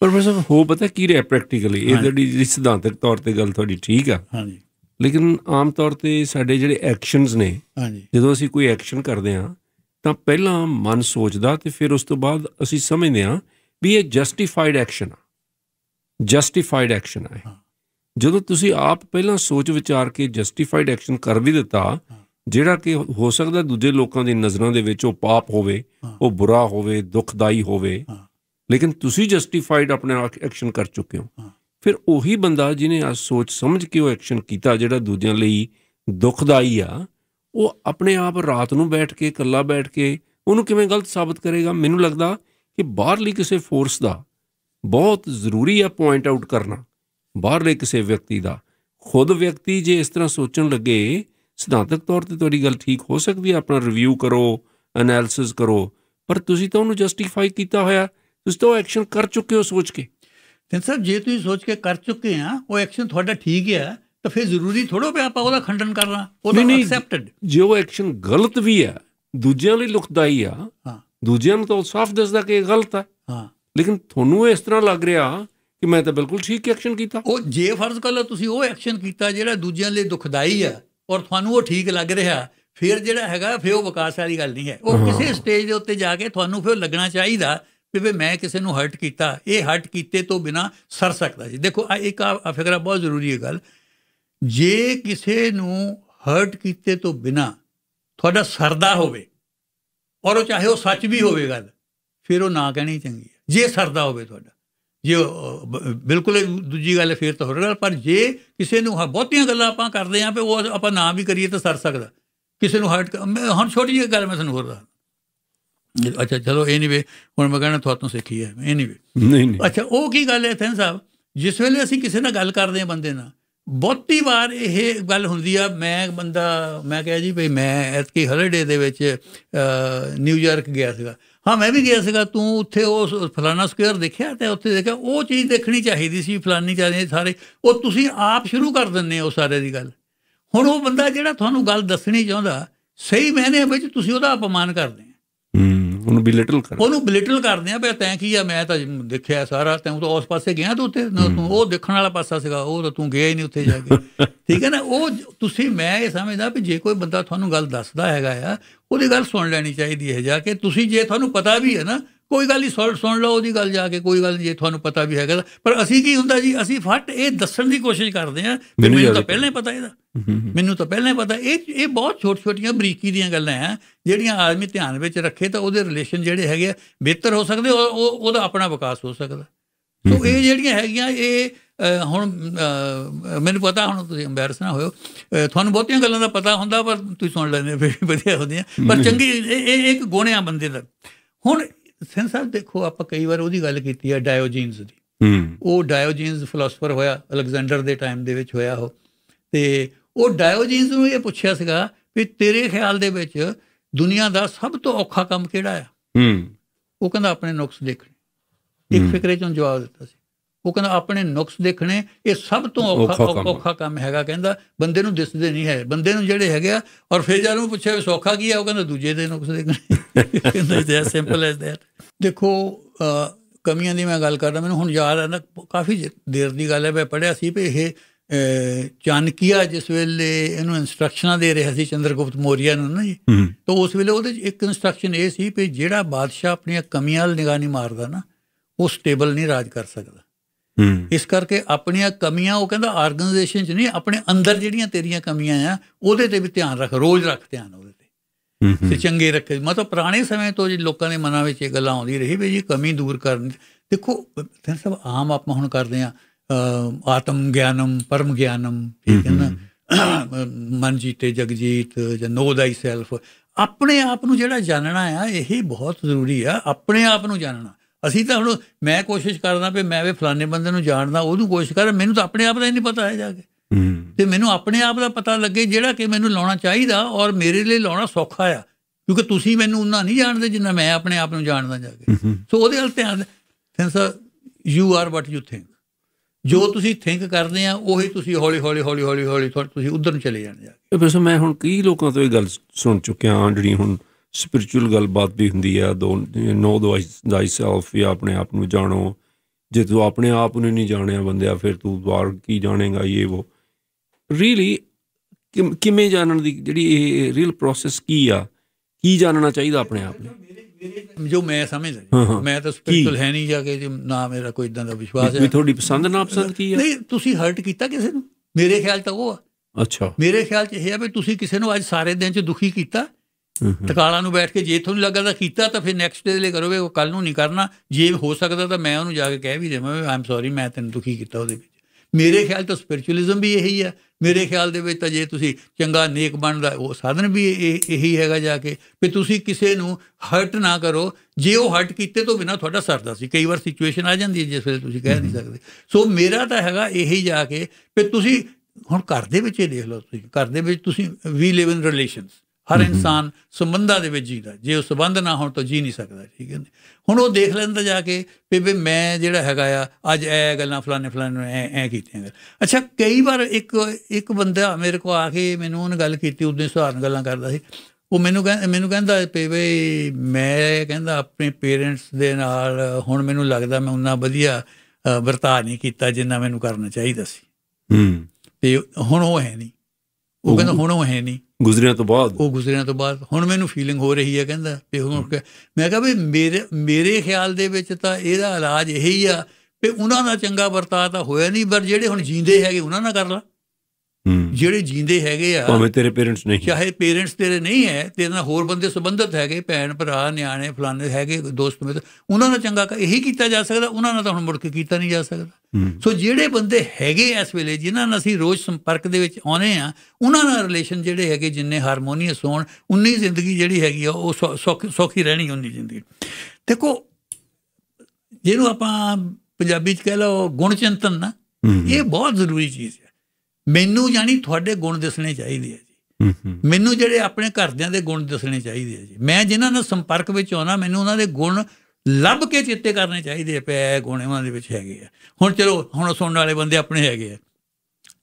ਪਰ ਪ੍ਰੋਫੈਸਰ ਹੋ ਪਤਾ ਕੀ ਰਿਹਾ ਪ੍ਰੈਕਟੀਕਲੀ ਇਹ ਜਿਹੜੀ ਸਿਧਾਂਤਕ ਤੌਰ ਤੇ ਗੱਲ ਤੁਹਾਡੀ ਠੀਕ ਆ ਹਾਂਜੀ ਲੇਕਿਨ ਆਮ ਤੌਰ ਤੇ ਸਾਡੇ ਜਿਹੜੇ ਐਕਸ਼ਨਸ ਨੇ ਹਾਂਜੀ ਜਦੋਂ ਅਸੀਂ ਕੋਈ ਐਕਸ਼ਨ ਕਰਦੇ ਹਾਂ ਤਾਂ ਪਹਿਲਾਂ ਮਨ ਸੋਚਦਾ ਤੇ ਫਿਰ ਉਸ ਤੋਂ ਬਾਅਦ ਅਸੀਂ ਸਮਝਦੇ ਹਾਂ ਵੀ ਇਹ ਜਸਟੀਫਾਈਡ ਐਕਸ਼ਨ ਆ ਜਸਟੀਫਾਈਡ ਐਕਸ਼ਨ ਆ ਜਦੋਂ ਤੁਸੀਂ ਆਪ ਪਹਿਲਾਂ ਸੋਚ ਵਿਚਾਰ ਕੇ ਜਸਟੀਫਾਈਡ ਐਕਸ਼ਨ ਕਰ ਵੀ ਦਿੱਤਾ ਜਿਹੜਾ ਕਿ ਹੋ ਸਕਦਾ ਦੂਜੇ ਲੋਕਾਂ ਦੀ ਨਜ਼ਰਾਂ ਦੇ ਵਿੱਚ ਉਹ ਪਾਪ ਹੋਵੇ ਉਹ ਬੁਰਾ ਹੋਵੇ ਦੁਖਦਾਈ ਹੋਵੇ ਲੇਕਿਨ ਤੁਸੀਂ ਜਸਟੀਫਾਈਡ ਆਪਣੇ ਐਕਸ਼ਨ ਕਰ ਚੁੱਕੇ ਹੋ ਫਿਰ ਉਹੀ ਬੰਦਾ ਜਿਹਨੇ ਆ ਸੋਚ ਸਮਝ ਕੇ ਉਹ ਐਕਸ਼ਨ ਕੀਤਾ ਜਿਹੜਾ ਦੂਜਿਆਂ ਲਈ ਦੁਖਦਾਈ ਆ ਉਹ ਆਪਣੇ ਆਪ ਰਾਤ ਨੂੰ ਬੈਠ ਕੇ ਇਕੱਲਾ ਬੈਠ ਕੇ ਉਹਨੂੰ ਕਿਵੇਂ ਗਲਤ ਸਾਬਤ ਕਰੇਗਾ ਮੈਨੂੰ ਲੱਗਦਾ ਕਿ ਬਾਹਰਲੀ ਕਿਸੇ ਫੋਰਸ ਦਾ ਬਹੁਤ ਜ਼ਰੂਰੀ ਆ ਪੁਆਇੰਟ ਆਊਟ ਕਰਨਾ ਬਾਹਰਲੇ ਕਿਸੇ ਵਿਅਕਤੀ ਦਾ ਖੁਦ ਵਿਅਕਤੀ ਜੇ ਇਸ ਤਰ੍ਹਾਂ ਸੋਚਣ ਲੱਗੇ ਸਿਧਾਂਤਕ ਤੌਰ ਤੇ ਤੁਹਾਡੀ ਗੱਲ ਠੀਕ ਹੋ ਸਕਦੀ ਹੈ ਆਪਣਾ ਰਿਵਿਊ ਕਰੋ ਐਨਾਲਿਸਿਸ ਕਰੋ
ਪਰ ਤੁਸੀਂ ਤਾਂ ਉਹਨੂੰ ਜਸਟੀਫਾਈ ਕੀਤਾ ਹੋਇਆ ਤੁਸੀਂ ਤਾਂ ਐਕਸ਼ਨ ਕਰ ਚੁੱਕੇ ਹੋ ਸੋਚ ਕੇ ਕਹਿੰਦੇ ਸਰ ਜੇ ਤੁਸੀਂ ਸੋਚ ਕੇ ਕਰ ਚੁੱਕੇ ਆ ਉਹ ਐਕਸ਼ਨ ਤੁਹਾਡਾ ਠੀਕ ਹੈ ਤਾਂ ਫਿਰ ਜ਼ਰੂਰੀ ਥੋੜੋ ਪਿਆ ਆਪਾਂ ਉਹਦਾ ਖੰਡਨ ਕਰਨਾ ਤਾਂ ਐਕਸੈਪਟਡ ਜੇ ਉਹ ਐਕਸ਼ਨ ਗਲਤ ਵੀ ਆ ਦੂਜਿਆਂ ਲਈ ਲੁਕਦਾਈ ਆ
ਹਾਂ ਦੂਜਿਆਂ ਨੂੰ ਤਾਂ ਸਾਫ਼ ਦੱਸਦਾ ਕਿ ਇਹ ਗਲਤ ਆ ਹਾਂ ਲੇਕਿਨ ਤੁਹਾਨੂੰ ਇਸ ਤਰ੍ਹਾਂ ਲੱਗ ਰਿਹਾ
ਕਿ ਮੈਂ ਤਾਂ ਬਿਲਕੁਲ ਠੀਕ ਐਕਸ਼ਨ ਕੀਤਾ ਉਹ ਜੇ ਫਰਜ਼ ਕਰ ਲਓ ਤੁਸੀਂ ਉਹ ਐਕਸ਼ਨ ਕੀਤਾ ਜਿਹੜਾ ਦੂਜਿਆਂ ਲਈ ਦੁਖਦਾਈ ਆ ਔਰ ਤੁਹਾਨੂੰ ਉਹ ਠੀਕ ਲੱਗ ਰਿਹਾ ਫਿਰ ਜਿਹੜਾ ਹੈਗਾ ਫਿਰ ਉਹ ਵਿਕਾਸ ਵਾਲੀ ਗੱਲ ਨਹੀਂ ਹੈ ਉਹ ਕਿਸੇ ਸਟੇਜ ਦੇ ਉੱਤੇ ਜਾ ਕੇ ਤੁਹਾਨੂੰ ਫਿਰ ਲੱਗਣਾ ਚਾਹੀਦਾ ਵੀ ਮੈਂ ਕਿਸੇ ਨੂੰ ਹਰਟ ਕੀਤਾ ਇਹ ਹਰਟ ਕੀਤੇ ਤੋਂ ਬਿਨਾ ਸਰ ਸਕਦਾ ਜੀ ਦੇਖੋ ਇੱਕ ਆ ਫਿਕਰਾ ਬਹੁਤ ਜ਼ਰੂਰੀ ਹੈ ਗੱਲ ਜੇ ਕਿਸੇ ਨੂੰ ਹਰਟ ਕੀਤੇ ਤੋਂ ਬਿਨਾ ਤੁਹਾਡਾ ਸਰਦਾ ਹੋਵੇ ਔਰ ਉਹ ਚਾਹੇ ਉਹ ਸੱਚ ਵੀ ਹੋਵੇ ਗੱਲ ਫਿਰ ਉਹ ਨਾ ਕਹਿਣੀ ਚੰਗੀ ਹੈ ਜੇ ਸਰਦਾ ਹੋਵੇ ਤੁਹਾਡਾ ਜੇ ਬਿਲਕੁਲ ਦੂਜੀ ਗੱਲ ਫਿਰ ਤਾਂ ਹੋਰ ਗੱਲ ਪਰ ਜੇ ਕਿਸੇ ਨੂੰ ਬਹੁਤੀਆਂ ਗੱਲਾਂ ਆਪਾਂ ਕਰਦੇ ਆਂ ਪੇ ਉਹ ਆਪਾਂ ਨਾ ਵੀ ਕਰੀਏ ਤਾਂ ਸਰ ਸਕਦਾ ਕਿਸੇ ਨੂੰ ਹਰਟ ਹੁਣ ਛੋਟੀ ਜਿਹੀ ਗੱਲ ਮੈਂ ਤੁਹਾਨੂੰ ਹੋਰ ਦੱਸਾਂ ਅੱਛਾ ਚਲੋ ਐਨੀਵੇ ਹੁਣ ਮੈਂ ਕਹਿੰਦਾ ਤੁਹਾਤੋਂ ਸਿੱਖੀ ਹੈ ਐਨੀਵੇ ਨਹੀਂ ਨਹੀਂ ਅੱਛਾ ਉਹ ਕੀ ਗੱਲ ਹੈ ਥੈਨ ਸਾਹਿਬ ਜਿਸ ਵੇਲੇ ਅਸੀਂ ਕਿਸੇ ਨਾਲ ਗੱਲ ਕਰਦੇ ਹਾਂ ਬੰਦੇ ਨਾਲ ਬਹੁਤੀ ਵਾਰ ਇਹ ਗੱਲ ਹੁੰਦੀ ਆ ਮੈਂ ਬੰਦਾ ਮੈਂ ਕਿਹਾ ਜੀ ਭਈ ਮੈਂ ਐਤਕੀ ਹਲੀਡੇ ਦੇ ਵਿੱਚ ਨਿਊਯਾਰਕ ਗਿਆ ਸੀਗਾ ਹਾਂ ਮੈਂ ਵੀ ਗਿਆ ਸੀਗਾ ਤੂੰ ਉੱਥੇ ਉਹ ਫਲਾਨਾ ਸਕੁਅਰ ਦੇਖਿਆ ਤੇ ਉੱਥੇ ਦੇਖਿਆ ਉਹ ਚੀਜ਼ ਦੇਖਣੀ ਚਾਹੀਦੀ ਸੀ ਫਲਾਨੀ ਚਾਹੀਦੀ ਸਾਰੇ ਉਹ ਤੁਸੀਂ ਆਪ ਸ਼ੁਰੂ ਕਰ ਦਿੰਦੇ ਹੋ ਸਾਰੇ ਦੀ ਗੱਲ ਹੁਣ ਉਹ ਬੰਦਾ ਜਿਹੜਾ ਤੁਹਾਨੂੰ ਗੱਲ ਦੱਸਣੀ ਚਾਹੁੰਦਾ ਸਹੀ ਮੈਨੇ ਵਿੱਚ ਤੁਸੀਂ ਉਹਦਾ ਅਪਮਾਨ ਕਰਦੇ
ਹੂੰ ਉਹਨੂੰ ਬਲਿਟਲ ਕਰ
ਉਹਨੂੰ ਬਲਿਟਲ ਕਰਦੇ ਆ ਭਾਈ ਤੈਂ ਕੀ ਆ ਮੈਂ ਤਾਂ ਦੇਖਿਆ ਸਾਰਾ ਤੈਂ ਤਾਂ ਉਸ ਪਾਸੇ ਗਿਆ ਤੂੰ ਉੱਤੇ ਤੂੰ ਉਹ ਦੇਖਣ ਵਾਲਾ ਪਾਸਾ ਸੀਗਾ ਉਹ ਤਾਂ ਤੂੰ ਗਿਆ ਹੀ ਨਹੀਂ ਉੱਥੇ ਜਾ ਕੇ ਠੀਕ ਹੈ ਨਾ ਉਹ ਤੁਸੀਂ ਮੈਂ ਇਹ ਸਮਝਦਾ ਵੀ ਜੇ ਕੋਈ ਬੰਦਾ ਤੁਹਾਨੂੰ ਗੱਲ ਦੱਸਦਾ ਹੈਗਾ ਆ ਉਹਦੀ ਗੱਲ ਸੁਣ ਲੈਣੀ ਚਾਹੀਦੀ ਹੈ ਜਾ ਕੇ ਤੁਸੀਂ ਜੇ ਤੁਹਾਨੂੰ ਪਤਾ ਵੀ ਹੈ ਨਾ ਕੋਈ ਗੱਲ ਨਹੀਂ ਸੁਣ ਸੁਣ ਲਓ ਉਹਦੀ ਗੱਲ ਜਾ ਕੇ ਕੋਈ ਗੱਲ ਜੇ ਤੁਹਾਨੂੰ ਪਤਾ ਵੀ ਹੈਗਾ ਪਰ ਅਸੀਂ ਕੀ ਹੁੰਦਾ ਜੀ ਅਸੀਂ ਫਟ ਇਹ ਦੱਸਣ ਦੀ ਕੋਸ਼ਿਸ਼ ਕਰਦੇ ਆ ਮੈਨੂੰ ਤਾਂ ਪਹਿਲਾਂ ਹੀ ਪਤਾ ਇਹਦਾ ਮੈਨੂੰ ਤਾਂ ਪਹਿਲਾਂ ਹੀ ਪਤਾ ਇਹ ਇਹ ਬਹੁਤ ਛੋਟ-ਛੋਟੀਆਂ ਬਰੀਕੀ ਦੀਆਂ ਗੱਲਾਂ ਆ ਜਿਹੜੀਆਂ ਆਦਮੀ ਧਿਆਨ ਵਿੱਚ ਰੱਖੇ ਤਾਂ ਉਹਦੇ ਰਿਲੇਸ਼ਨ ਜਿਹੜੇ ਹੈਗੇ ਆ ਬਿਹਤਰ ਹੋ ਸਕਦੇ ਉਹ ਉਹਦਾ ਆਪਣਾ ਵਿਕਾਸ ਹੋ ਸਕਦਾ ਸੋ ਇਹ ਜਿਹੜੀਆਂ ਹੈਗੀਆਂ ਇਹ ਹੁਣ ਮੈਨੂੰ ਪਤਾ ਹੁਣ ਤੁਸੀਂ ਐਮਬੈਰਸ ਨਾ ਹੋਇਓ ਤੁਹਾਨੂੰ ਬਹੁਤੀਆਂ ਗੱਲਾਂ ਦਾ ਪਤਾ ਹੁੰਦਾ ਪਰ ਤੁਸੀਂ ਸੁਣ ਲੈਂਦੇ ਫਿਰ ਵਧੀਆ ਹੁੰਦੀਆਂ ਪਰ ਚੰਗੀ ਇਹ ਇੱਕ ਗੋਣਿਆ ਬੰਦੇ ਦਾ ਹੁਣ ਸੈਨ ਦੇਖੋ ਆਪਾਂ ਕਈ ਵਾਰ ਉਹਦੀ ਗੱਲ ਕੀਤੀ ਹੈ ਡਾਇਓਜੀਨਸ ਦੀ ਉਹ ਡਾਇਓਜੀਨਸ ਫਿਲਾਸਫਰ ਹੋਇਆ ਅਲੈਗਜ਼ੈਂਡਰ ਦੇ ਟਾਈਮ ਦੇ ਵਿੱਚ ਹੋਇਆ ਉਹ ਤੇ ਉਹ ਡਾਇਓਜੀਨਸ ਨੂੰ ਇਹ ਪੁੱਛਿਆ ਸੀਗਾ ਵੀ ਤੇਰੇ ਖਿਆਲ ਦੇ ਵਿੱਚ ਦੁਨੀਆ ਦਾ ਸਭ ਤੋਂ ਔਖਾ ਕੰਮ ਕਿਹੜਾ ਆ ਹੂੰ ਉਹ ਕਹਿੰਦਾ ਆਪਣੇ ਨੁਕਸ ਦੇਖਣੇ ਇੱਕ ਫਿਕਰੇ ਚੋਂ ਜਵਾਬ ਦਿੱਤਾ ਸੀ ਉਹ ਕਹਿੰਦਾ ਆਪਣੇ ਨੁਕਸ ਦੇਖਣੇ ਇਹ ਸਭ ਤੋਂ ਔਖਾ ਔਖਾ ਕੰਮ ਹੈਗਾ ਕਹਿੰਦਾ ਬੰਦੇ ਨੂੰ ਦਿਸਦੇ ਨਹੀਂ ਹੈ ਬੰਦੇ ਨੂੰ ਜਿਹੜੇ ਹੈਗੇ ਆ ਔਰ ਫਿਰ ਜਦ ਨੂੰ ਪੁੱਛਿਆ ਸੌਖਾ ਕੀ ਹੈ ਉਹ ਕਹਿੰਦਾ ਦੂਜੇ ਦੇ ਨੁਕਸ ਦੇਖਣੇ ਕਹਿੰਦਾ ਇਜ਼ ਸਿੰਪਲ ਐਸ ਦੈਟ ਦੇਖੋ ਕਮੀਆਂ ਦੀ ਮੈਂ ਗੱਲ ਕਰਦਾ ਮੈਨੂੰ ਹੁਣ ਯਾਦ ਆ ਨਾ ਕਾਫੀ ਦੇਰ ਦੀ ਗੱਲ ਹੈ ਮੈਂ ਪੜਿਆ ਸੀ ਵੀ ਇਹ ਚਾਨਕੀਆ ਜਿਸ ਵੇਲੇ ਇਹਨੂੰ ਇਨਸਟਰਕਸ਼ਨਾਂ ਦੇ ਰਿਹਾ ਸੀ ਚੰਦਰਗੁਪਤ ਮੋਰੀਆ ਨੂੰ ਨਾ ਜੀ ਤਾਂ ਉਸ ਵੇਲੇ ਉਹਦੇ ਇੱਕ ਇਨਸਟਰਕਸ਼ਨ ਇਹ ਸੀ ਕਿ ਜਿਹੜਾ ਬਾਦਸ਼ਾਹ ਆਪਣੀਆਂ ਕਮੀਆਂ ਵਾਲ ਨਿਗਾਹ ਨਹੀਂ ਮਾਰਦਾ ਨਾ ਉਹ ਸਟੇਬਲ ਨਹੀਂ ਰਾਜ ਕਰ ਸਕਦਾ ਇਸ ਕਰਕੇ ਆਪਣੀਆਂ ਕਮੀਆਂ ਉਹ ਕਹਿੰਦਾ ਆਰਗੇਨਾਈਜੇਸ਼ਨ 'ਚ ਨਹੀਂ ਆਪਣੇ ਅੰਦਰ ਜਿਹੜੀਆਂ ਤੇਰੀਆਂ ਕਮੀਆਂ ਆ ਉਹਦੇ ਤੇ ਵੀ ਧਿਆਨ ਰੱਖ ਰੋਜ਼ ਰੱਖ ਧਿਆਨ ਉਹਦੇ ਤੇ ਤੇ ਚੰਗੇ ਰੱਖੇ ਮਤਲਬ ਪੁਰਾਣੇ ਸਮੇਂ ਤੋਂ ਜੀ ਲੋਕਾਂ ਦੇ ਮਨਾਂ ਵਿੱਚ ਇਹ ਗੱਲਾਂ ਆਉਂਦੀ ਰਹੀ ਵੀ ਜੀ ਕਮੀ ਦੂਰ ਕਰਨ ਦੇਖੋ ਸਭ ਆਮ ਆਪਾਂ ਹੁਣ ਕਰਦੇ ਆ ਆਤਮ ਗਿਆਨਮ ਪਰਮ ਗਿਆਨਮ ਠੀਕ ਹੈ ਨਾ ਮਨ ਜੀਤੇ ਜਗਜੀਤ ਜਾਂ ਨੋ ਦਾਈ ਸੈਲਫ ਆਪਣੇ ਆਪ ਨੂੰ ਜਿਹੜਾ ਜਾਣਨਾ ਆ ਇਹ ਬਹੁਤ ਜ਼ਰੂਰੀ ਆ ਆਪਣੇ ਆਪ ਨੂੰ ਜਾਣਨਾ ਅਸੀਂ ਤਾਂ ਹੁਣ ਮੈਂ ਕੋਸ਼ਿਸ਼ ਕਰਦਾ ਵੀ ਮੈਂ ਵੀ ਫਲਾਣੇ ਬੰਦੇ ਨੂੰ ਜਾਣਦਾ ਉਹਨੂੰ ਕੋਸ਼ਿਸ਼ ਕਰ ਮੈਨੂੰ ਤਾਂ ਆਪਣੇ ਆਪ ਦਾ ਹੀ ਨਹੀਂ ਪਤਾ ਹੈ ਜਾ ਕੇ ਤੇ ਮੈਨੂੰ ਆਪਣੇ ਆਪ ਦਾ ਪਤਾ ਲੱਗੇ ਜਿਹੜਾ ਕਿ ਮੈਨੂੰ ਲਾਉਣਾ ਚਾਹੀਦਾ ਔਰ ਮੇਰੇ ਲਈ ਲਾਉਣਾ ਸੌਖਾ ਆ ਕਿਉਂਕਿ ਤੁਸੀਂ ਮੈਨੂੰ ਉਹਨਾਂ ਨਹੀਂ ਜਾਣਦੇ ਜਿੰਨਾ ਮੈਂ ਆਪਣੇ ਆਪ ਨੂੰ ਜਾਣਦਾ ਜਾ ਕੇ ਸੋ ਉਹਦੇ ਵੱਲ ਧਿਆਨ ਸੈਂਸਰ you are what you think ਜੋ ਤੁਸੀਂ ਥਿੰਕ ਕਰਦੇ ਆ ਉਹੀ ਤੁਸੀਂ ਹੌਲੀ ਹੌਲੀ ਹੌਲੀ ਹੌਲੀ ਹੌਲੀ ਤੁਸੀਂ ਉਧਰ ਨੂੰ ਚਲੇ ਜਾਂਦੇ
ਆ ਵੈਸੇ ਮੈਂ ਹੁਣ ਕਈ ਲੋਕਾਂ ਤੋਂ ਇਹ ਗੱਲ ਸੁਣ ਚੁੱਕਿਆ ਹਾਂ ਜਿਹੜੀ ਹੁਣ ਸਪਿਰਚੁਅਲ ਗੱਲਬਾਤ ਵੀ ਹੁੰਦੀ ਆ ਦੋ ਨੋ ਦਾਈ ਸੈਲਫ ਵੀ ਆਪਣੇ ਆਪ ਨੂੰ ਜਾਣੋ ਜੇ ਤੂੰ ਆਪਣੇ ਆਪ ਨੂੰ ਨਹੀਂ ਜਾਣਿਆ ਬੰਦਿਆ ਫਿਰ ਤੂੰ ਬਾਹਰ ਕੀ ਜਾਣੇਗਾ ਇਹ ਉਹ ਰੀਲੀ ਕਿਵੇਂ ਜਾਣਨ ਦੀ ਜਿਹੜੀ ਇਹ ਰੀਅਲ ਪ੍ਰੋਸੈਸ ਕੀ ਆ ਕੀ ਜਾਣਨਾ ਚਾਹੀਦਾ ਆਪਣੇ ਆਪ ਨੂੰ
ਜੋ ਮੈਂ ਸਮਝਦਾ ਮੈਂ ਤਾਂ ਸਪਿਰਚੁਅਲ ਹੈ ਨਹੀਂ ਜਾ ਕੇ ਨਾ ਮੇਰਾ ਕੋਈ ਇਦਾਂ ਦਾ ਵਿਸ਼ਵਾਸ ਹੈ ਵੀ ਤੁਹਾਡੀ ਪਸੰਦ ਨਾ ਪਸੰਦ ਕੀ ਹੈ ਨਹੀਂ ਤੁਸੀਂ ਹਰਟ ਕੀਤਾ ਕਿਸੇ ਨੂੰ ਮੇਰੇ ਖਿਆਲ ਤਾਂ ਉਹ ਆ ਅੱਛਾ ਮੇਰੇ ਖਿਆਲ 'ਚ ਇਹ ਹੈ ਵੀ ਤੁਸੀਂ ਕਿਸੇ ਨੂੰ ਅੱਜ ਸਾਰੇ ਦਿਨ 'ਚ ਦੁਖੀ ਕੀਤਾ ਟਕਾਲਾ ਨੂੰ ਬੈਠ ਕੇ ਜੇ ਤੁਹਾਨੂੰ ਲੱਗਦਾ ਕੀਤਾ ਤਾਂ ਫਿਰ ਨੈਕਸਟ ਡੇ ਲਈ ਕਰੋਗੇ ਉਹ ਕੱਲ ਨੂੰ ਨਹੀਂ ਕਰਨਾ ਜੇ ਹੋ ਸਕਦਾ ਤਾਂ ਮੈਂ ਉਹਨੂੰ ਜਾ ਕੇ ਕਹਿ ਵੀ ਦੇਵਾਂ ਆਮ ਸੌਰੀ ਮੈਂ ਤੈਨੂੰ ਦੁਖੀ ਕੀਤਾ ਉਹਦੇ ਵਿੱਚ ਮੇਰੇ ਖਿਆਲ ਤਾਂ ਸਪਿਰਚੁਅਲਿਜ਼ਮ ਵੀ ਇਹੀ ਹੈ ਮੇਰੇ ਖਿਆਲ ਦੇ ਵਿੱਚ ਤਾਂ ਜੇ ਤੁਸੀਂ ਚੰਗਾ ਨੇਕ ਬਣਦਾ ਉਹ ਸਾਧਨ ਵੀ ਇਹ ਇਹੀ ਹੈਗਾ ਜਾ ਕੇ ਵੀ ਤੁਸੀਂ ਕਿਸੇ ਨੂੰ ਹਰਟ ਨਾ ਕਰੋ ਜੇ ਉਹ ਹਰਟ ਕੀਤੇ ਤੋਂ ਬਿਨਾ ਤੁਹਾਡਾ ਸਰਦਾ ਸੀ ਕਈ ਵਾਰ ਸਿਚੁਏਸ਼ਨ ਆ ਜਾਂਦੀ ਹੈ ਜਿਸ ਵੇਲੇ ਤੁਸੀਂ ਕਹਿ ਨਹੀਂ ਸਕਦੇ ਸੋ ਮੇਰਾ ਤਾਂ ਹੈਗਾ ਇਹੀ ਜਾ ਕੇ ਵੀ ਤੁਸੀਂ ਹੁਣ ਘਰ ਦੇ ਵਿੱਚ ਇਹ ਦੇਖ ਲਓ ਤੁਸੀਂ ਘਰ ਦੇ ਵਿੱਚ ਤੁਸੀਂ ਵੀ ਲਿਵ ਇਨ ਰਿਲੇਸ਼ਨਸ ਹਰ ਇਨਸਾਨ ਸੰਬੰਧਾਂ ਦੇ ਵਿੱਚ ਜੀਦਾ ਜੇ ਉਹ ਸੰਬੰਧ ਨਾ ਹੋਣ ਤਾਂ ਜੀ ਨਹੀਂ ਸਕਦਾ ਠੀਕ ਹੈ ਹੁਣ ਉਹ ਦੇਖ ਲੈਂਦਾ ਜਾ ਕੇ ਵੀ ਵੀ ਮੈਂ ਜਿਹੜਾ ਹੈਗਾ ਆ ਅੱਜ ਇਹ ਗੱਲਾਂ ਫਲਾਣੇ ਫਲਾਣੇ ਨੂੰ ਐ ਐ ਕੀਤੀਆਂ ਅੱਛਾ ਕਈ ਵਾਰ ਇੱਕ ਇੱਕ ਬੰਦਾ ਮੇਰੇ ਕੋ ਆ ਕੇ ਮੈਨੂੰ ਉਹਨੇ ਗੱਲ ਕੀਤੀ ਉਦੋਂ ਸਹਾਰਨ ਗੱਲਾਂ ਕਰਦਾ ਸੀ ਉਹ ਮੈਨੂੰ ਕਹਿੰਦਾ ਮੈਨੂੰ ਕਹਿੰਦਾ ਪੇ ਵੀ ਮੈਂ ਕਹਿੰਦਾ ਆਪਣੇ ਪੇਰੈਂਟਸ ਦੇ ਨਾਲ ਹੁਣ ਮੈਨੂੰ ਲੱਗਦਾ ਮੈਂ ਉਹਨਾਂ ਵਧੀਆ ਵਰਤਾ ਨਹੀਂ ਕੀਤਾ ਜਿੰਨਾ ਮੈਨੂੰ ਕਰਨਾ ਚਾਹੀਦਾ ਸੀ ਹੂੰ ਤੇ ਹੁਣ ਉਹ ਹੈ ਨਹੀਂ ਉਹ ਕਹਿੰਦਾ ਹੁਣ ਉਹ ਹੈ ਨਹੀਂ ਗੁਜ਼ਰਿਆਂ ਤੋਂ ਬਾਅਦ ਉਹ ਗੁਜ਼ਰਿਆਂ ਤੋਂ ਬਾਅਦ ਹੁਣ ਮੈਨੂੰ ਫੀਲਿੰਗ ਹੋ ਰਹੀ ਹੈ ਕਹਿੰਦਾ ਤੇ ਹੁਣ ਮੈਂ ਕਿਹਾ ਵੀ ਮੇਰੇ ਮੇਰੇ ਖਿਆਲ ਦੇ ਵਿੱਚ ਤਾਂ ਇਹਦਾ ਇਲਾਜ ਇਹੀ ਆ ਵੀ ਉਹਨਾਂ ਦਾ ਚੰਗਾ ਵਰਤਾਅ ਤਾਂ ਹੋਇਆ ਨਹੀਂ ਪਰ ਜਿਹੜੇ ਹੁਣ ਜੀਂਦੇ ਹੈਗੇ ਉਹਨਾਂ ਨਾਲ ਕਰ ਲਾ ਜਿਹੜੇ ਜਿੰਦੇ ਹੈਗੇ ਆ ਭਾਵੇਂ
ਤੇਰੇ ਪੇਰੈਂਟਸ ਨਹੀਂ
ਚਾਹੇ ਪੇਰੈਂਟਸ ਤੇਰੇ ਨਹੀਂ ਹੈ ਤੇਰੇ ਨਾਲ ਹੋਰ ਬੰਦੇ ਸੰਬੰਧਤ ਹੈਗੇ ਭੈਣ ਭਰਾ ਨਿਆਣੇ ਫਲਾਣੇ ਹੈਗੇ ਦੋਸਤ ਮਿੱਤਰ ਉਹਨਾਂ ਨਾਲ ਚੰਗਾ ਇਹੀ ਕੀਤਾ ਜਾ ਸਕਦਾ ਉਹਨਾਂ ਨਾਲ ਤਾਂ ਹੁਣ ਮੁੜ ਕੇ ਕੀਤਾ ਨਹੀਂ ਜਾ ਸਕਦਾ ਸੋ ਜਿਹੜੇ ਬੰਦੇ ਹੈਗੇ ਇਸ ਵੇਲੇ ਜਿਨ੍ਹਾਂ ਨਾਲ ਅਸੀਂ ਰੋਜ਼ ਸੰਪਰਕ ਦੇ ਵਿੱਚ ਆਉਨੇ ਆ ਉਹਨਾਂ ਨਾਲ ਰਿਲੇਸ਼ਨ ਜਿਹੜੇ ਹੈਗੇ ਜਿੰਨੇ ਹਾਰਮੋਨੀਅਸ ਹੋਣ ਉਨੀ ਜ਼ਿੰਦਗੀ ਜਿਹੜੀ ਹੈਗੀ ਆ ਉਹ ਸੌਖੀ ਰਹਿਣੀ ਹੁੰਦੀ ਜ਼ਿੰਦਗੀ ਦੇਖੋ ਜਿਹਨੂੰ ਆਪਾਂ ਪੰਜਾਬੀ ਚ ਕਹਿ ਲਓ ਗੁਣ ਚਿੰਤਨ ਨਾ ਇਹ ਬਹੁਤ ਜ਼ਰੂਰੀ ਚੀਜ਼ ਹੈ ਮੈਨੂੰ ਜਾਨੀ ਤੁਹਾਡੇ ਗੁਣ ਦਿਸਣੇ ਚਾਹੀਦੇ ਆ ਜੀ ਮੈਨੂੰ ਜਿਹੜੇ ਆਪਣੇ ਘਰਦਿਆਂ ਦੇ ਗੁਣ ਦਿਸਣੇ ਚਾਹੀਦੇ ਆ ਜੀ ਮੈਂ ਜਿਨ੍ਹਾਂ ਨਾਲ ਸੰਪਰਕ ਵਿੱਚ ਆਉਣਾ ਮੈਨੂੰ ਉਹਨਾਂ ਦੇ ਗੁਣ ਲੱਭ ਕੇ ਚਿੱਤੇ ਕਰਨੇ ਚਾਹੀਦੇ ਆ ਪਏ ਗੁਣ ਦੇ ਵਿੱਚ ਹੈਗੇ ਆ ਹੁਣ ਚਲੋ ਹੁਣ ਸੁਣਨ ਵਾਲੇ ਬੰਦੇ ਆਪਣੇ ਹੈਗੇ ਆ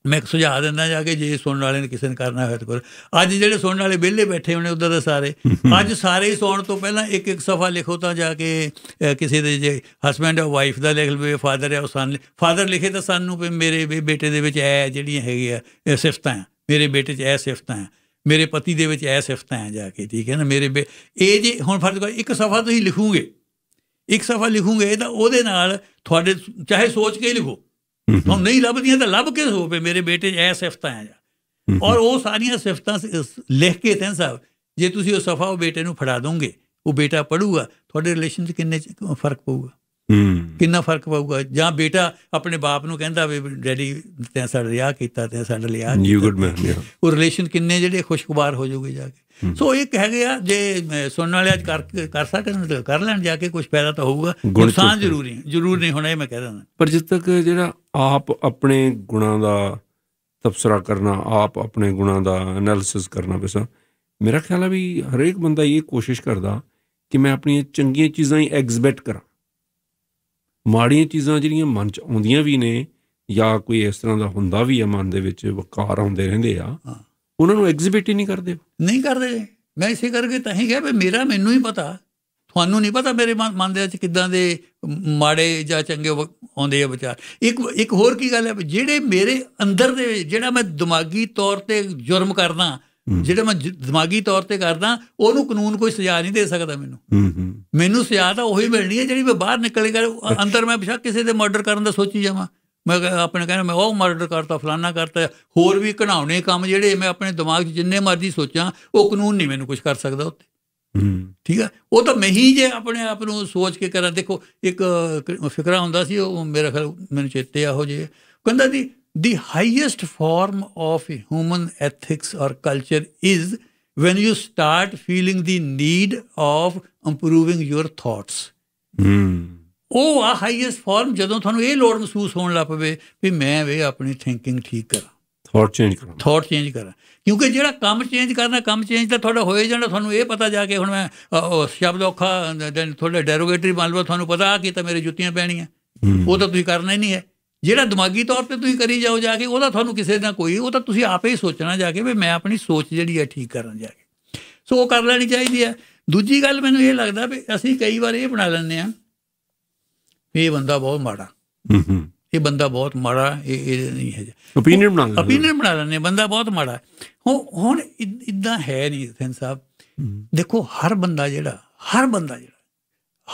ਮੈਂ ਸੁਝਾ ਦਿੰਦਾ ਜਾ ਕੇ ਜੇ ਸੁਣਨ ਵਾਲੇ ਨੇ ਕਿਸੇ ਨੇ ਕਰਨਾ ਹੋਵੇ ਤਾਂ ਕਰੋ ਅੱਜ ਜਿਹੜੇ ਸੁਣਨ ਵਾਲੇ ਵਿਹਲੇ ਬੈਠੇ ਹੋਣੇ ਉਧਰ ਦੇ ਸਾਰੇ ਅੱਜ ਸਾਰੇ ਹੀ ਸੌਣ ਤੋਂ ਪਹਿਲਾਂ ਇੱਕ ਇੱਕ ਸਫਾ ਲਿਖੋ ਤਾਂ ਜਾ ਕੇ ਕਿਸੇ ਦੇ ਜੇ ਹਸਬੰਡ ਆ ਵਾਈਫ ਦਾ ਲਿਖ ਲਵੇ ਫਾਦਰ ਹੈ ਉਸਨ ਸਨ ਫਾਦਰ ਲਿਖੇ ਤਾਂ ਸਾਨੂੰ ਵੀ ਮੇਰੇ ਵੀ ਬੇਟੇ ਦੇ ਵਿੱਚ ਐ ਜਿਹੜੀਆਂ ਹੈਗੀਆਂ ਸਿਫਤਾਂ ਮੇਰੇ ਬੇਟੇ 'ਚ ਐ ਸਿਫਤਾਂ ਆ ਮੇਰੇ ਪਤੀ ਦੇ ਵਿੱਚ ਐ ਸਿਫਤਾਂ ਆ ਜਾ ਕੇ ਠੀਕ ਹੈ ਨਾ ਮੇਰੇ ਇਹ ਜੇ ਹੁਣ ਫਰਜ਼ ਕਰੋ ਇੱਕ ਸਫਾ ਤੁਸੀਂ ਲਿਖੋਗੇ ਇੱਕ ਸਫਾ ਲਿਖੋਗੇ ਤਾਂ ਉਹਦੇ ਨਾਲ ਤੁਹਾਡੇ ਚਾਹੇ ਸੋਚ ਕੇ ਲਿਖੋ ਹੁਣ ਨਹੀਂ ਲੱਭਦੀਆਂ ਤਾਂ ਲੱਭ ਕੇ ਹੋਵੇ ਮੇਰੇ ਬੇਟੇ ਐ ਸਿਫਤਾਂ ਆ ਔਰ ਉਹ ਸਾਰੀਆਂ ਸਿਫਤਾਂ ਲਿਖ ਕੇ ਤੈਨ ਸਾਹਿਬ ਜੇ ਤੁਸੀਂ ਉਹ ਸਫਾ ਉਹ ਬੇਟੇ ਨੂੰ ਫੜਾ ਦੋਗੇ ਉਹ ਬੇਟਾ ਪੜੂਗਾ ਤੁਹਾਡੇ ਰਿਲੇਸ਼ਨ 'ਚ ਕਿੰਨੇ ਫਰਕ ਪਊਗਾ ਕਿੰਨਾ ਫਰਕ ਪਊਗਾ ਜਾਂ ਬੇਟਾ ਆਪਣੇ ਬਾਪ ਨੂੰ ਕਹਿੰਦਾ ਵੀ ਡੈਡੀ ਤੈਂ ਸਾਡਾ ਰਿਆ ਕੀਤਾ ਤੈਂ ਸਾਡਾ ਲਿਆ ਗੁੱਡ ਮੈਨ ਉਹ ਰਿਲੇਸ਼ਨ ਕਿੰਨੇ ਜਿਹੜੇ ਖੁਸ਼ਗਵਾਰ ਹੋ ਜਾਊਗੇ ਜਾ ਕੇ ਸੋ ਇਹ ਕਹਿ ਗਿਆ ਜੇ ਸੁਣਨ ਵਾਲੇ ਅੱਜ ਕਰ ਕਰ ਸਕਣ ਕਰ ਲੈਣ ਜਾ ਕੇ ਕੁਝ ਫਾਇਦਾ ਤਾਂ ਹੋਊਗਾ ਨੁਕਸਾਨ ਜ਼ਰੂਰੀ ਜ਼ਰੂਰ ਨਹੀਂ ਹੋਣਾ ਇਹ ਮੈਂ ਕਹਿ ਰਿਹਾ
ਪਰ ਜਿੱਦ ਤੱਕ ਜਿਹੜਾ ਆਪ ਆਪਣੇ ਗੁਣਾਂ ਦਾ ਤਫਸਰਾ ਕਰਨਾ ਆਪ ਆਪਣੇ ਗੁਣਾਂ ਦਾ ਐਨਾਲਿਸਿਸ ਕਰਨਾ ਪਿਸਾ ਮੇਰਾ ਖਿਆਲ ਹੈ ਵੀ ਹਰੇਕ ਬੰਦਾ ਇਹ ਕੋਸ਼ਿਸ਼ ਕਰਦਾ ਕਿ ਮੈਂ ਆਪਣੀਆਂ ਚੰਗੀਆਂ ਚੀਜ਼ਾਂ ਹੀ ਐਗਜ਼ਿਬਿਟ ਕਰਾਂ ਮਾੜੀਆਂ ਚੀਜ਼ਾਂ ਜਿਹੜੀਆਂ ਮਨ ਚ ਆਉਂਦੀਆਂ ਵੀ ਨੇ ਜਾਂ ਕੋਈ ਇਸ ਤਰ੍ਹਾਂ ਦਾ ਹੁੰਦਾ ਵੀ ਹੈ ਮਨ ਦੇ ਵਿੱਚ ਵਕਾਰ ਆਉਂਦੇ ਰਹਿੰਦੇ ਆ
ਉਹਨਾਂ ਨੂੰ ਐਗਜ਼ਿਬਿਟ ਹੀ ਨਹੀਂ ਕਰਦੇ ਨਹੀਂ ਕਰਦੇ ਮੈਂ ਇਸੇ ਕਰਕੇ ਤਾਂ ਹੀ ਕਿਹਾ ਵੀ ਮੇਰਾ ਮੈਨੂੰ ਹੀ ਪਤਾ ਤੁਹਾਨੂੰ ਨਹੀਂ ਪਤਾ ਮੇਰੇ ਮਨ ਦੇ ਵਿੱਚ ਕਿਦਾਂ ਦੇ ਮਾੜੇ ਜਾਂ ਚੰਗੇ ਆਉਂਦੇ ਆ ਵਿਚਾਰ ਇੱਕ ਇੱਕ ਹੋਰ ਕੀ ਗੱਲ ਹੈ ਜਿਹੜੇ ਮੇਰੇ ਅੰਦਰ ਦੇ ਜਿਹੜਾ ਮੈਂ ਦਿਮਾਗੀ ਤੌਰ ਤੇ ਜੁਰਮ ਕਰਦਾ ਜਿਹੜਾ ਮੈਂ ਦਿਮਾਗੀ ਤੌਰ ਤੇ ਕਰਦਾ ਉਹਨੂੰ ਕਾਨੂੰਨ ਕੋਈ ਸਜ਼ਾ ਨਹੀਂ ਦੇ ਸਕਦਾ ਮੈਨੂੰ ਮੈਨੂੰ ਸਜ਼ਾ ਤਾਂ ਉਹੀ ਮਿਲਣੀ ਹੈ ਜਿਹੜੀ ਮੈਂ ਬਾਹਰ ਨਿਕਲ ਕੇ ਅੰਦਰ ਮੈਂ ਬਿਸ਼ੱਕ ਕਿਸੇ ਦੇ ਮਰਡਰ ਕਰਨ ਦਾ ਸੋਚੀ ਜਾਵਾਂ ਮੈਂ ਆਪਣੇ ਕਹਿੰਦਾ ਮੈਂ ਉਹ ਮਰਡਰ ਕਰਤਾ ਫਲਾਣਾ ਕਰਤਾ ਹੋਰ ਵੀ ਘਣਾਉਣੇ ਕੰਮ ਜਿਹੜੇ ਮੈਂ ਆਪਣੇ ਦਿਮਾਗ 'ਚ ਜਿੰਨੇ ਮਰਜ਼ੀ ਸੋਚਾਂ ਉਹ ਕਾਨੂੰਨ ਨਹੀਂ ਮੈਨੂੰ ਕੁਝ ਕਰ ਸਕਦਾ ਉੱਤੇ ਠੀਕ ਹੈ ਉਹ ਤਾਂ ਮੈਂ ਹੀ ਜੇ ਆਪਣੇ ਆਪ ਨੂੰ ਸੋਚ ਕੇ ਕਰਾਂ ਦੇਖੋ ਇੱਕ ਫਿਕਰਾ ਹੁੰਦਾ ਸੀ ਉਹ ਮੇਰੇ ਖਿਆਲ ਮੈਨੂੰ ਚੇਤੇ ਆਹੋ ਜੇ ਕਹਿੰਦਾ the the highest form of human ethics or culture is when you start feeling the need of improving your thoughts ਹੂੰ ਉਹ ਆ ਹਾਈਐਸਟ ਫਾਰਮ ਜਦੋਂ ਤੁਹਾਨੂੰ ਇਹ ਲੋੜ ਮਹਿਸੂਸ ਹੋਣ ਲੱਗ ਪਵੇ ਵੀ ਮੈਂ ਵੇ ਆਪਣੀ ਥਿੰਕਿੰਗ ਠੀਕ ਕਰਾਂ ਥੌਟ ਚੇਂਜ ਕਰਾਂ ਥੌਟ ਚੇਂਜ ਕਰਾਂ ਕਿਉਂਕਿ ਜਿਹੜਾ ਕੰਮ ਚੇਂਜ ਕਰਨਾ ਕੰਮ ਚੇਂਜ ਤਾਂ ਤੁਹਾਡਾ ਹੋਏ ਜਾਣਾ ਤੁਹਾਨੂੰ ਇਹ ਪਤਾ ਜਾ ਕੇ ਹੁਣ ਮੈਂ ਸ਼ਬਦ ਔਖਾ ਦੈਨ ਡੈਰੋਗੇਟਰੀ ਮੰਨ ਲਓ ਤੁਹਾਨੂੰ ਪਤਾ ਆ ਕਿ ਤਾਂ ਮੇਰੇ ਜੁੱਤੀਆਂ ਪੈਣੀਆਂ ਉਹ ਤਾਂ ਤੁਸੀਂ ਕਰਨਾ ਹੀ ਨਹੀਂ ਹੈ ਜਿਹੜਾ ਦਿਮਾਗੀ ਤੌਰ ਤੇ ਤੁਸੀਂ ਕਰੀ ਜਾਓ ਜਾ ਕੇ ਉਹਦਾ ਤੁਹਾਨੂੰ ਕਿਸੇ ਦਾ ਕੋਈ ਉਹ ਤਾਂ ਤੁਸੀਂ ਆਪੇ ਹੀ ਸੋਚਣਾ ਜਾ ਕੇ ਵੀ ਮੈਂ ਆਪਣੀ ਸੋਚ ਜਿਹੜੀ ਹੈ ਠੀਕ ਕਰਨ ਜਾ ਕੇ ਸੋ ਉਹ ਕਰ ਲੈਣੀ ਚਾਹੀਦੀ ਹੈ ਦੂਜੀ ਗੱਲ ਮੈਨੂੰ ਇਹ ਲੱਗਦਾ ਵੀ ਅਸੀਂ ਕਈ ਵਾਰ ਇਹ ਬਣਾ ਲੈਂਦੇ ਆ ਇਹ ਬੰਦਾ ਬਹੁਤ ਮਾੜਾ ਹੂੰ ਹੂੰ ਇਹ ਬੰਦਾ ਬਹੁਤ ਮਾੜਾ ਇਹ ਇਹ ਨਹੀਂ ਹੈ
ਓਪੀਨੀਅਨ ਬਣਾ ਲੈਂਦੇ ਓਪੀਨੀਅਨ
ਬਣਾ ਲੈਂਦੇ ਬੰਦਾ ਬਹੁਤ ਮਾੜਾ ਹੁਣ ਹੁਣ ਇਦਾਂ ਹੈ ਨਹੀਂ ਸਿੰਘ ਸਾਹਿਬ ਦੇਖੋ ਹਰ ਬੰਦਾ ਜਿਹੜਾ ਹਰ ਬੰਦਾ ਜਿਹੜਾ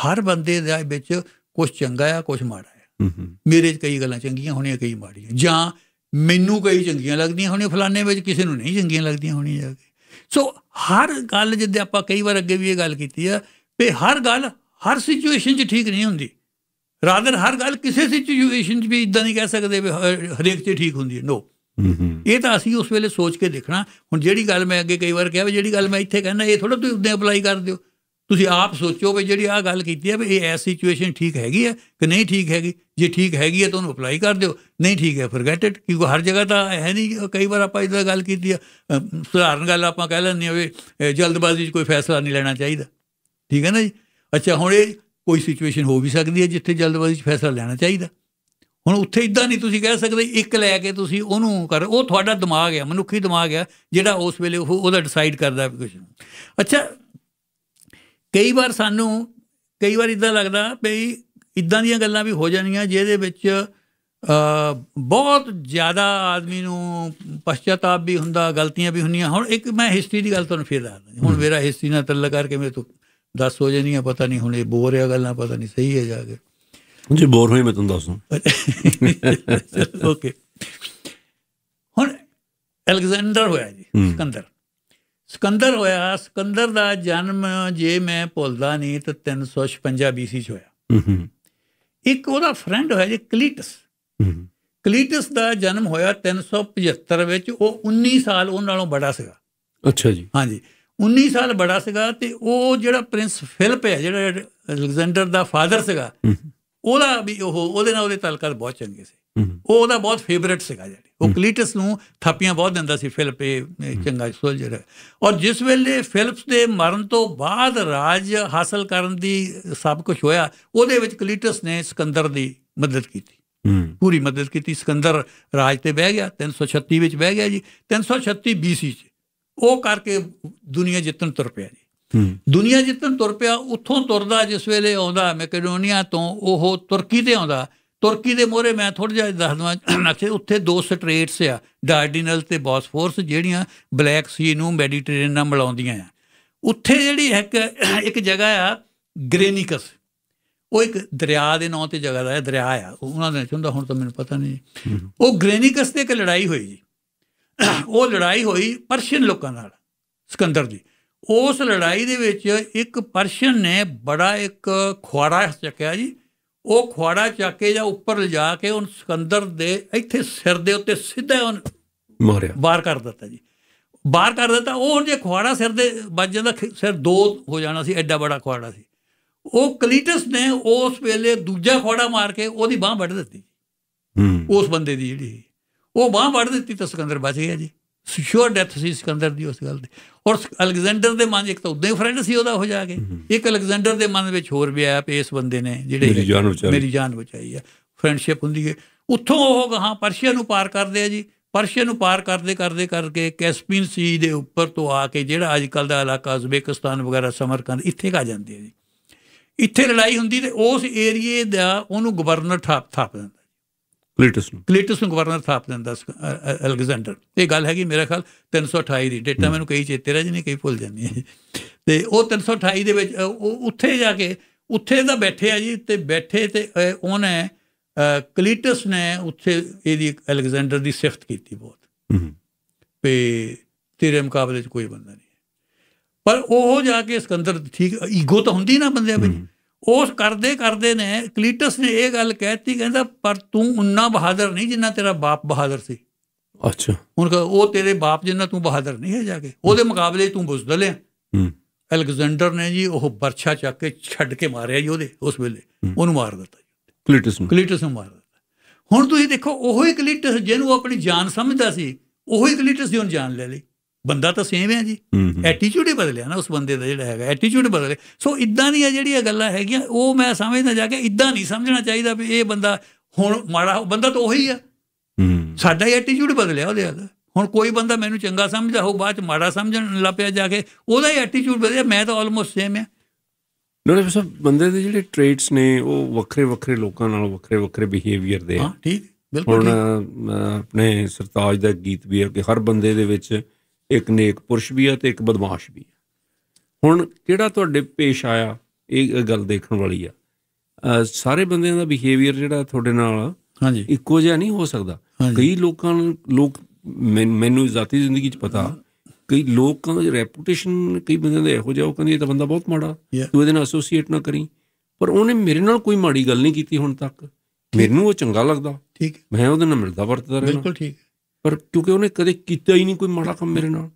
ਹਰ ਬੰਦੇ ਦੇ ਵਿੱਚ ਕੁਝ ਚੰਗਾ ਆ ਕੁਝ ਮਾੜਾ ਆ ਮੇਰੇ ਚ ਕਈ ਗੱਲਾਂ ਚੰਗੀਆਂ ਹੋਣੀਆਂ ਕਈ ਮਾੜੀਆਂ ਜਾਂ ਮੈਨੂੰ ਕਈ ਚੰਗੀਆਂ ਲੱਗਦੀਆਂ ਹੋਣੀਆਂ ਫਲਾਣੇ ਵਿੱਚ ਕਿਸੇ ਨੂੰ ਨਹੀਂ ਚੰਗੀਆਂ ਲੱਗਦੀਆਂ ਹੋਣੀਆਂ ਜਾ ਕੇ ਸੋ ਹਰ ਗੱਲ ਜਿੱਦੇ ਆਪਾਂ ਕਈ ਵਾਰ ਅੱਗੇ ਵੀ ਇਹ ਗੱਲ ਕੀਤੀ ਆ ਵੀ ਹਰ ਗੱਲ ਹਰ ਸਿਚੁਏਸ਼ਨ 'ਚ ਠੀਕ ਨਹੀਂ ਹੁੰਦੀ ਰਾਦਰ ਹਰ ਗੱਲ ਕਿਸੇ ਸਿਚੁਏਸ਼ਨ 'ਚ ਵੀ ਇਦਾਂ ਨਹੀਂ ਕਹਿ ਸਕਦੇ ਵੀ ਹਰੇਕ ਤੇ ਠੀਕ ਹੁੰਦੀ ਹੈ ਨੋ ਇਹ ਤਾਂ ਅਸੀਂ ਉਸ ਵੇਲੇ ਸੋਚ ਕੇ ਦੇਖਣਾ ਹੁਣ ਜਿਹੜੀ ਗੱਲ ਮੈਂ ਅੱਗੇ ਕਈ ਵਾਰ ਕਿਹਾ ਵੀ ਜਿਹੜੀ ਗੱਲ ਮੈਂ ਇੱਥੇ ਕਹਿੰਦਾ ਇਹ ਥੋੜਾ ਤੁਸੀਂ ਉਦੋਂ ਅਪਲਾਈ ਕਰ ਦਿਓ ਤੁਸੀਂ ਆਪ ਸੋਚੋ ਵੀ ਜਿਹੜੀ ਆ ਗੱਲ ਕੀਤੀ ਹੈ ਵੀ ਇਹ ਐਸ ਸਿਚੁਏਸ਼ਨ ਠੀਕ ਹੈਗੀ ਹੈ ਕਿ ਨਹੀਂ ਠੀਕ ਹੈਗੀ ਜੇ ਠੀਕ ਹੈਗੀ ਹੈ ਤਾਂ ਉਹਨੂੰ ਅਪਲਾਈ ਕਰ ਦਿਓ ਨਹੀਂ ਠੀਕ ਹੈ ਫੋਰਗੇਟ ਇਟ ਕਿਉਂਕਿ ਹਰ ਜਗ੍ਹਾ ਤਾਂ ਹੈ ਨਹੀਂ ਕਈ ਵਾਰ ਆਪਾਂ ਇਦਾਂ ਗੱਲ ਕੀਤੀ ਆ ਸਧਾਰਨ ਗੱਲ ਆਪਾਂ ਕਹਿ ਲੈਂਦੇ ਹਾਂ ਵੀ ਜਲਦਬਾਜ਼ੀ 'ਚ ਕੋਈ ਫੈਸਲਾ ਨਹੀਂ ਲੈਣਾ ਚਾਹੀਦਾ ਠੀਕ ਹੈ ਨਾ ਜੀ ਅੱਛਾ ਹੁਣ ਇਹ ਕੋਈ ਸਿਚੁਏਸ਼ਨ ਹੋ ਵੀ ਸਕਦੀ ਹੈ ਜਿੱਥੇ ਜਲਦਬਾਜ਼ੀ 'ਚ ਫੈਸਲਾ ਲੈਣਾ ਚਾਹੀਦਾ ਹੁਣ ਉੱਥੇ ਇਦਾਂ ਨਹੀਂ ਤੁਸੀਂ ਕਹਿ ਸਕਦੇ ਇੱਕ ਲੈ ਕੇ ਤੁਸੀਂ ਉਹਨੂੰ ਕਰ ਉਹ ਤੁਹਾਡਾ ਦਿਮਾਗ ਹੈ ਮਨੁੱਖੀ ਦਿਮਾਗ ਹੈ ਜਿਹੜਾ ਉਸ ਵੇਲੇ ਉਹ ਉਹਦਾ ਡਿਸਾਈਡ ਕਰਦਾ ਕੁਝ ਅੱਛਾ ਕਈ ਵਾਰ ਸਾਨੂੰ ਕਈ ਵਾਰ ਇਦਾਂ ਲੱਗਦਾ ਵੀ ਇਦਾਂ ਦੀਆਂ ਗੱਲਾਂ ਵੀ ਹੋ ਜਾਣੀਆਂ ਜਿਹਦੇ ਵਿੱਚ ਬਹੁਤ ਜ਼ਿਆਦਾ ਆਦਮੀ ਨੂੰ ਪਛਤਾਵਾ ਵੀ ਹੁੰਦਾ ਗਲਤੀਆਂ ਵੀ ਹੁੰਦੀਆਂ ਹੁਣ ਇੱਕ ਮੈਂ ਹਿਸਟਰੀ ਦੀ ਗੱਲ ਤੁਹਾਨੂੰ ਫੇਰ ਦੱਸਦਾ ਹੁਣ ਮੇਰਾ ਹਿਸਟਰੀ ਨਾਲ ਤਲਕ ਕਰਕੇ ਮੇਰੇ ਤੋਂ ਦੱਸ ਹੋ ਜਣੀਆਂ ਪਤਾ ਨਹੀਂ ਹੁਣ ਇਹ ਬੋਰ ਹੈ ਗੱਲਾਂ ਪਤਾ ਨਹੀਂ ਸਹੀ ਹੈ ਜਾ ਕੇ
ਜੀ ਬੋਰ ਹੋਈ ਮੈਂ ਤੁਹਾਨੂੰ ਦੱਸਦਾ
ਓਕੇ ਹੁਣ ਅਲੈਗਜ਼ੈਂਡਰ ਹੋਇਆ ਜੀ ਸਿਕੰਦਰ ਸਿਕੰਦਰ ਹੋਇਆ ਸਿਕੰਦਰ ਦਾ ਜਨਮ ਜੇ ਮੈਂ ਭੁੱਲਦਾ ਨਹੀਂ ਤਾਂ 356 BC ਚ ਹੋਇਆ ਇੱਕ ਉਹਦਾ ਫਰੈਂਡ ਹੋਇਆ ਜੀ ਕਲੀਟਸ ਕਲੀਟਸ ਦਾ ਜਨਮ ਹੋਇਆ 375 ਵਿੱਚ ਉਹ 19 ਸਾਲ ਉਹਨਾਂ ਨਾਲੋਂ ਵੱਡਾ ਸੀਗਾ ਅੱਛਾ ਜੀ ਹਾਂਜੀ 19 ਸਾਲ ਬੜਾ ਸੀਗਾ ਤੇ ਉਹ ਜਿਹੜਾ ਪ੍ਰਿੰਸ ਫਿਲਪ ਹੈ ਜਿਹੜਾ ਅਲੈਗਜ਼ੈਂਡਰ ਦਾ ਫਾਦਰ ਸੀਗਾ ਉਹਦਾ ਵੀ ਉਹ ਉਹਦੇ ਨਾਲ ਉਹਦੇ ਤਾਲਕਾਤ ਬਹੁਤ ਚੰਗੇ ਸੀ ਉਹ ਉਹਦਾ ਬਹੁਤ ਫੇਵਰਿਟ ਸੀਗਾ ਜਿਹੜੀ ਉਹ ਕਲੀਟਸ ਨੂੰ ਥਾਪੀਆਂ ਬਹੁਤ ਦਿੰਦਾ ਸੀ ਫਿਲਪ ਇਹ ਚੰਗਾ ਸੋਲਜਰ ਹੈ ਔਰ ਜਿਸ ਵੇਲੇ ਫਿਲਪਸ ਦੇ ਮਰਨ ਤੋਂ ਬਾਅਦ ਰਾਜ ਹਾਸਲ ਕਰਨ ਦੀ ਸਭ ਕੁਝ ਹੋਇਆ ਉਹਦੇ ਵਿੱਚ ਕਲੀਟਸ ਨੇ ਸਿਕੰਦਰ ਦੀ ਮਦਦ ਕੀਤੀ ਪੂਰੀ ਮਦਦ ਕੀਤੀ ਸਿਕੰਦਰ ਰਾਜ ਤੇ ਬਹਿ ਗਿਆ 336 ਵਿੱਚ ਬਹਿ ਗਿਆ ਜੀ 336 BC ਚ ਉਹ ਕਰਕੇ ਦੁਨੀਆ ਜਿੱਤਣ ਤੁਰ ਪਿਆ ਜੀ ਦੁਨੀਆ ਜਿੱਤਣ ਤੁਰ ਪਿਆ ਉੱਥੋਂ ਤੁਰਦਾ ਜਿਸ ਵੇਲੇ ਆਉਂਦਾ ਮੈਕੇਡੋਨੀਆ ਤੋਂ ਉਹ ਤੁਰਕੀ ਤੇ ਆਉਂਦਾ ਤੁਰਕੀ ਦੇ ਮੋਰੇ ਮੈਂ ਥੋੜਾ ਜਿਹਾ ਦੱਸ ਦਵਾਂ ਇੱਥੇ ਉੱਥੇ ਦੋ ਸਟ੍ਰੇਟਸ ਆ ਡਾਰਡੀਨਲ ਤੇ ਬੋਸਫੋਰਸ ਜਿਹੜੀਆਂ ਬਲੈਕ ਸੀ ਨੂੰ ਮੈਡੀਟੇਰੀਅਨ ਨਾਲ ਮਿਲਾਉਂਦੀਆਂ ਆ ਉੱਥੇ ਜਿਹੜੀ ਇੱਕ ਇੱਕ ਜਗ੍ਹਾ ਆ ਗ੍ਰੇਨਿਕਸ ਉਹ ਇੱਕ ਦਰਿਆ ਦੇ ਨਾਂ ਤੇ ਜਗ੍ਹਾ ਦਾ ਦਰਿਆ ਆ ਉਹਨਾਂ ਦੇ ਚੁੰਦਾ ਹੁਣ ਤਾਂ ਮੈਨੂੰ ਪਤਾ ਨਹੀਂ ਉਹ ਗ੍ਰੇਨਿਕਸ ਤੇ ਇੱਕ ਲੜਾਈ ਹੋਈ ਜੀ ਉਹ ਲੜਾਈ ਹੋਈ ਪਰਸ਼ੀਅਨ ਲੋਕਾਂ ਨਾਲ ਸਿਕੰਦਰ ਦੀ ਉਸ ਲੜਾਈ ਦੇ ਵਿੱਚ ਇੱਕ ਪਰਸ਼ੀਅਨ ਨੇ ਬੜਾ ਇੱਕ ਖੁਆੜਾ ਚੱਕਿਆ ਜੀ ਉਹ ਖੁਆੜਾ ਚੱਕ ਕੇ ਜਾਂ ਉੱਪਰ ਲਿਜਾ ਕੇ ਉਹਨ ਸਿਕੰਦਰ ਦੇ ਇੱਥੇ ਸਿਰ ਦੇ ਉੱਤੇ ਸਿੱਧਾ ਉਹਨ ਮਾਰਿਆ ਬਾਹਰ ਕਰ ਦਿੱਤਾ ਜੀ ਬਾਹਰ ਕਰ ਦਿੱਤਾ ਉਹ ਹੁਣ ਜੇ ਖੁਆੜਾ ਸਿਰ ਦੇ ਵੱਜ ਜਾਂਦਾ ਸਿਰ ਦੋ ਹੋ ਜਾਣਾ ਸੀ ਐਡਾ ਬੜਾ ਖੁਆੜਾ ਸੀ ਉਹ ਕਲੀਟਸ ਨੇ ਉਸ ਵੇਲੇ ਦੂਜਾ ਖੁਆੜਾ ਮਾਰ ਕੇ ਉਹਦੀ ਬਾਹ ਵੱਢ ਦਿੱਤੀ ਹੂੰ ਉਸ ਬੰਦੇ ਦੀ ਜਿਹੜੀ ਉਹ ਬਾਹ ਵੜ ਦਿੱਤੀ ਤਾਂ ਸਿਕੰਦਰ ਬਚ ਗਿਆ ਜੀ ਸ਼ੋਰ ਡੈਥ ਸੀ ਸਿਕੰਦਰ ਦੀ ਉਸ ਗੱਲ ਦੀ ਔਰ ਅਲੈਗਜ਼ੈਂਡਰ ਦੇ ਮਨ ਇੱਕ ਤਾਂ ਉਦਾਂ ਹੀ ਫਰੈਂਡ ਸੀ ਉਹਦਾ ਹੋ ਜਾ ਕੇ ਇੱਕ ਅਲੈਗਜ਼ੈਂਡਰ ਦੇ ਮਨ ਵਿੱਚ ਹੋਰ ਵੀ ਆਇਆ ਪੇ ਇਸ ਬੰਦੇ ਨੇ ਜਿਹੜੇ ਮੇਰੀ ਜਾਨ ਬਚਾਈ ਆ ਫਰੈਂਡਸ਼ਿਪ ਹੁੰਦੀ ਹੈ ਉੱਥੋਂ ਉਹ ਗਾਂ ਪਰਸ਼ੀਆ ਨੂੰ ਪਾਰ ਕਰਦੇ ਆ ਜੀ ਪਰਸ਼ੀਆ ਨੂੰ ਪਾਰ ਕਰਦੇ ਕਰਦੇ ਕਰਕੇ ਕੈਸਪੀਨ ਸੀ ਦੇ ਉੱਪਰ ਤੋਂ ਆ ਕੇ ਜਿਹੜਾ ਅੱਜ ਕੱਲ ਦਾ ਇਲਾਕਾ ਉਜ਼ਬੇਕਿਸਤਾਨ ਵਗੈਰਾ ਸਮਰਕੰਦ ਇੱਥੇ ਆ ਜਾਂਦੇ ਆ ਜੀ ਇੱਥੇ ਲੜਾਈ ਹੁੰਦੀ ਤੇ ਉਸ ਏਰੀਏ ਦਾ ਉਹਨੂੰ ਗਵਰਨਰ ਥਾਪ ਥਾਪ ਦਿੰਦਾ ਕਲੀਟਸ ਨੂੰ ਕਲੀਟਸ ਨੂੰ ਗਵਰਨਰ ਥਾਪ ਦਿੰਦਾ ਅਲੈਗਜ਼ੈਂਡਰ ਇਹ ਗੱਲ ਹੈਗੀ ਮੇਰੇ ਖਿਆਲ 328 ਦੀ ਡੇਟਾ ਮੈਨੂੰ ਕਈ ਚੇਤੇ ਰਹਿ ਜਣੀ ਕਈ ਭੁੱਲ ਜਾਂਦੀ ਹੈ ਤੇ ਉਹ 328 ਦੇ ਵਿੱਚ ਉਹ ਉੱਥੇ ਜਾ ਕੇ ਉੱਥੇ ਦਾ ਬੈਠੇ ਆ ਜੀ ਤੇ ਬੈਠੇ ਤੇ ਉਹਨੇ ਕਲੀਟਸ ਨੇ ਉੱਥੇ ਇਹਦੀ ਅਲੈਗਜ਼ੈਂਡਰ ਦੀ ਸਿਫਤ ਕੀਤੀ ਬਹੁਤ ਤੇ ਤੇਰੇ ਮੁਕਾਬਲੇ 'ਚ ਕੋਈ ਬੰਦਾ ਨਹੀਂ ਪਰ ਉਹ ਜਾ ਕੇ ਸਿਕੰਦਰ ਠੀਕ ਈਗੋ ਤਾਂ ਹੁੰਦੀ ਨਾ ਬੰਦੇ ਬਈ ਉਸ ਕਰਦੇ ਕਰਦੇ ਨੇ ਕਲੀਟਸ ਨੇ ਇਹ ਗੱਲ ਕਹਿਤੀ ਕਹਿੰਦਾ ਪਰ ਤੂੰ ਉਨਾ ਬਹਾਦਰ ਨਹੀਂ ਜਿੰਨਾ ਤੇਰਾ ਬਾਪ ਬਹਾਦਰ ਸੀ ਅੱਛਾ ਹੁਣ ਉਹ ਤੇਰੇ ਬਾਪ ਜਿੰਨਾ ਤੂੰ ਬਹਾਦਰ ਨਹੀਂ ਹੈ ਜਾ ਕੇ ਉਹਦੇ ਮੁਕਾਬਲੇ ਤੂੰ ਬੁਜ਼ਦਲ ਹੈ ਹਮ ਅਲੈਗਜ਼ੈਂਡਰ ਨੇ ਜੀ ਉਹ ਬਰਛਾ ਚੱਕ ਕੇ ਛੱਡ ਕੇ ਮਾਰਿਆ ਜੀ ਉਹਦੇ ਉਸ ਵੇਲੇ ਉਹਨੂੰ ਮਾਰ ਦਿੱਤਾ ਕਲੀਟਸ ਨੂੰ ਕਲੀਟਸ ਨੂੰ ਮਾਰ ਦਿੱਤਾ ਹੁਣ ਤੁਸੀਂ ਦੇਖੋ ਉਹੋ ਹੀ ਕਲੀਟਸ ਜਿਹਨੂੰ ਆਪਣੀ ਜਾਨ ਸਮਝਦਾ ਸੀ ਉਹੋ ਹੀ ਕਲੀਟਸ ਦੀ ਜਾਨ ਲੈ ਲਈ ਬੰਦਾ ਤਾਂ ਸੇਮ ਹੈ ਜੀ ਐਟੀਟਿਊਡ ਹੀ ਬਦਲਿਆ ਨਾ ਉਸ ਬੰਦੇ ਦਾ ਜਿਹੜਾ ਹੈਗਾ ਐਟੀਟਿਊਡ ਬਦਲੇ ਸੋ ਇਦਾਂ ਦੀਆਂ ਜਿਹੜੀਆਂ ਗੱਲਾਂ ਹੈਗੀਆਂ ਉਹ ਮੈਂ ਸਮਝਦਾ ਜਾ ਕੇ ਇਦਾਂ ਨਹੀਂ ਸਮਝਣਾ ਚਾਹੀਦਾ ਵੀ ਇਹ ਬੰਦਾ ਹੁਣ ਮਾੜਾ ਬੰਦਾ ਤਾਂ ਉਹੀ ਆ ਸਾਡਾ ਐਟੀਟਿਊਡ ਬਦਲਿਆ ਉਹਦੇ ਨਾਲ ਹੁਣ ਕੋਈ ਬੰਦਾ ਮੈਨੂੰ ਚੰਗਾ ਸਮਝਦਾ ਹੋ ਬਾਅਦ ਚ ਮਾੜਾ ਸਮਝਣ ਲੱਪਿਆ ਜਾ ਕੇ ਉਹਦਾ ਹੀ ਐਟੀਟਿਊਡ ਬਦਲਿਆ ਮੈਂ ਤਾਂ ਆਲਮੋਸਟ ਸੇਮ ਆ
ਨਾਲੇ ਸਭ ਬੰਦੇ ਦੇ ਜਿਹੜੇ ਟ੍ਰੇਟਸ ਨੇ ਉਹ ਵੱਖਰੇ ਵੱਖਰੇ ਲੋਕਾਂ ਨਾਲ ਵੱਖਰੇ ਵੱਖਰੇ ਬਿਹੇਵੀਅਰ ਦੇ ਹਾਂ ਠੀਕ ਬਿਲਕੁਲ ਹੁਣ ਆਪਣੇ ਸਰਤਾਜ ਦਾ ਗੀਤ ਵੀ ਹੈ ਕਿ ਹਰ ਬੰਦੇ ਦੇ ਵਿੱਚ ਇੱਕ ਨੇਕ ਪੁਰਸ਼ ਵੀ ਆ ਤੇ ਇੱਕ ਬਦਮਾਸ਼ ਵੀ ਆ ਹੁਣ ਕਿਹੜਾ ਤੁਹਾਡੇ ਪੇਸ਼ ਆਇਆ ਇਹ ਗੱਲ ਦੇਖਣ ਵਾਲੀ ਆ ਸਾਰੇ ਬੰਦਿਆਂ ਦਾ ਬਿਹੇਵੀਅਰ ਜਿਹੜਾ ਤੁਹਾਡੇ ਨਾਲ ਹਾਂਜੀ ਇੱਕੋ ਜਿਹਾ ਨਹੀਂ ਹੋ ਸਕਦਾ ਕਈ ਲੋਕਾਂ ਲੋਕ ਮੈਨੂੰ ਜ਼ਾਤੀ ਜ਼ਿੰਦਗੀ 'ਚ ਪਤਾ ਕਈ ਲੋਕਾਂ ਦੀ ਰੈਪੂਟੇਸ਼ਨ ਕਈ ਬੰਦਿਆਂ ਦਾ ਇਹੋ ਜਿਹਾ ਉਹ ਕਹਿੰਦੇ ਇਹ ਤਾਂ ਬੰਦਾ ਬਹੁਤ ਮਾੜਾ ਤੂੰ ਇਹਦੇ ਨਾਲ ਐਸੋਸੀਏਟ ਨਾ ਕਰੀ ਪਰ ਉਹਨੇ ਮੇਰੇ ਨਾਲ ਕੋਈ ਮਾੜੀ ਗੱਲ ਨਹੀਂ ਕੀਤੀ ਹੁਣ ਤੱਕ ਮੈਨੂੰ ਉਹ ਚੰਗਾ ਲੱਗਦਾ ਠੀਕ ਮੈਂ ਉਹਦੇ ਨਾਲ ਮਿਲਦਾ ਵਰਤਦਾ ਰਹਿਣਾ ਬਿਲਕੁਲ ਠੀਕ ਪਰ ਕਿਉਂਕਿ ਉਹਨੇ ਕਦੇ ਕੀਤਾ ਹੀ ਨਹੀਂ ਕੋਈ ਮਾੜਾ ਕੰਮ ਮੇਰੇ ਨਾਲ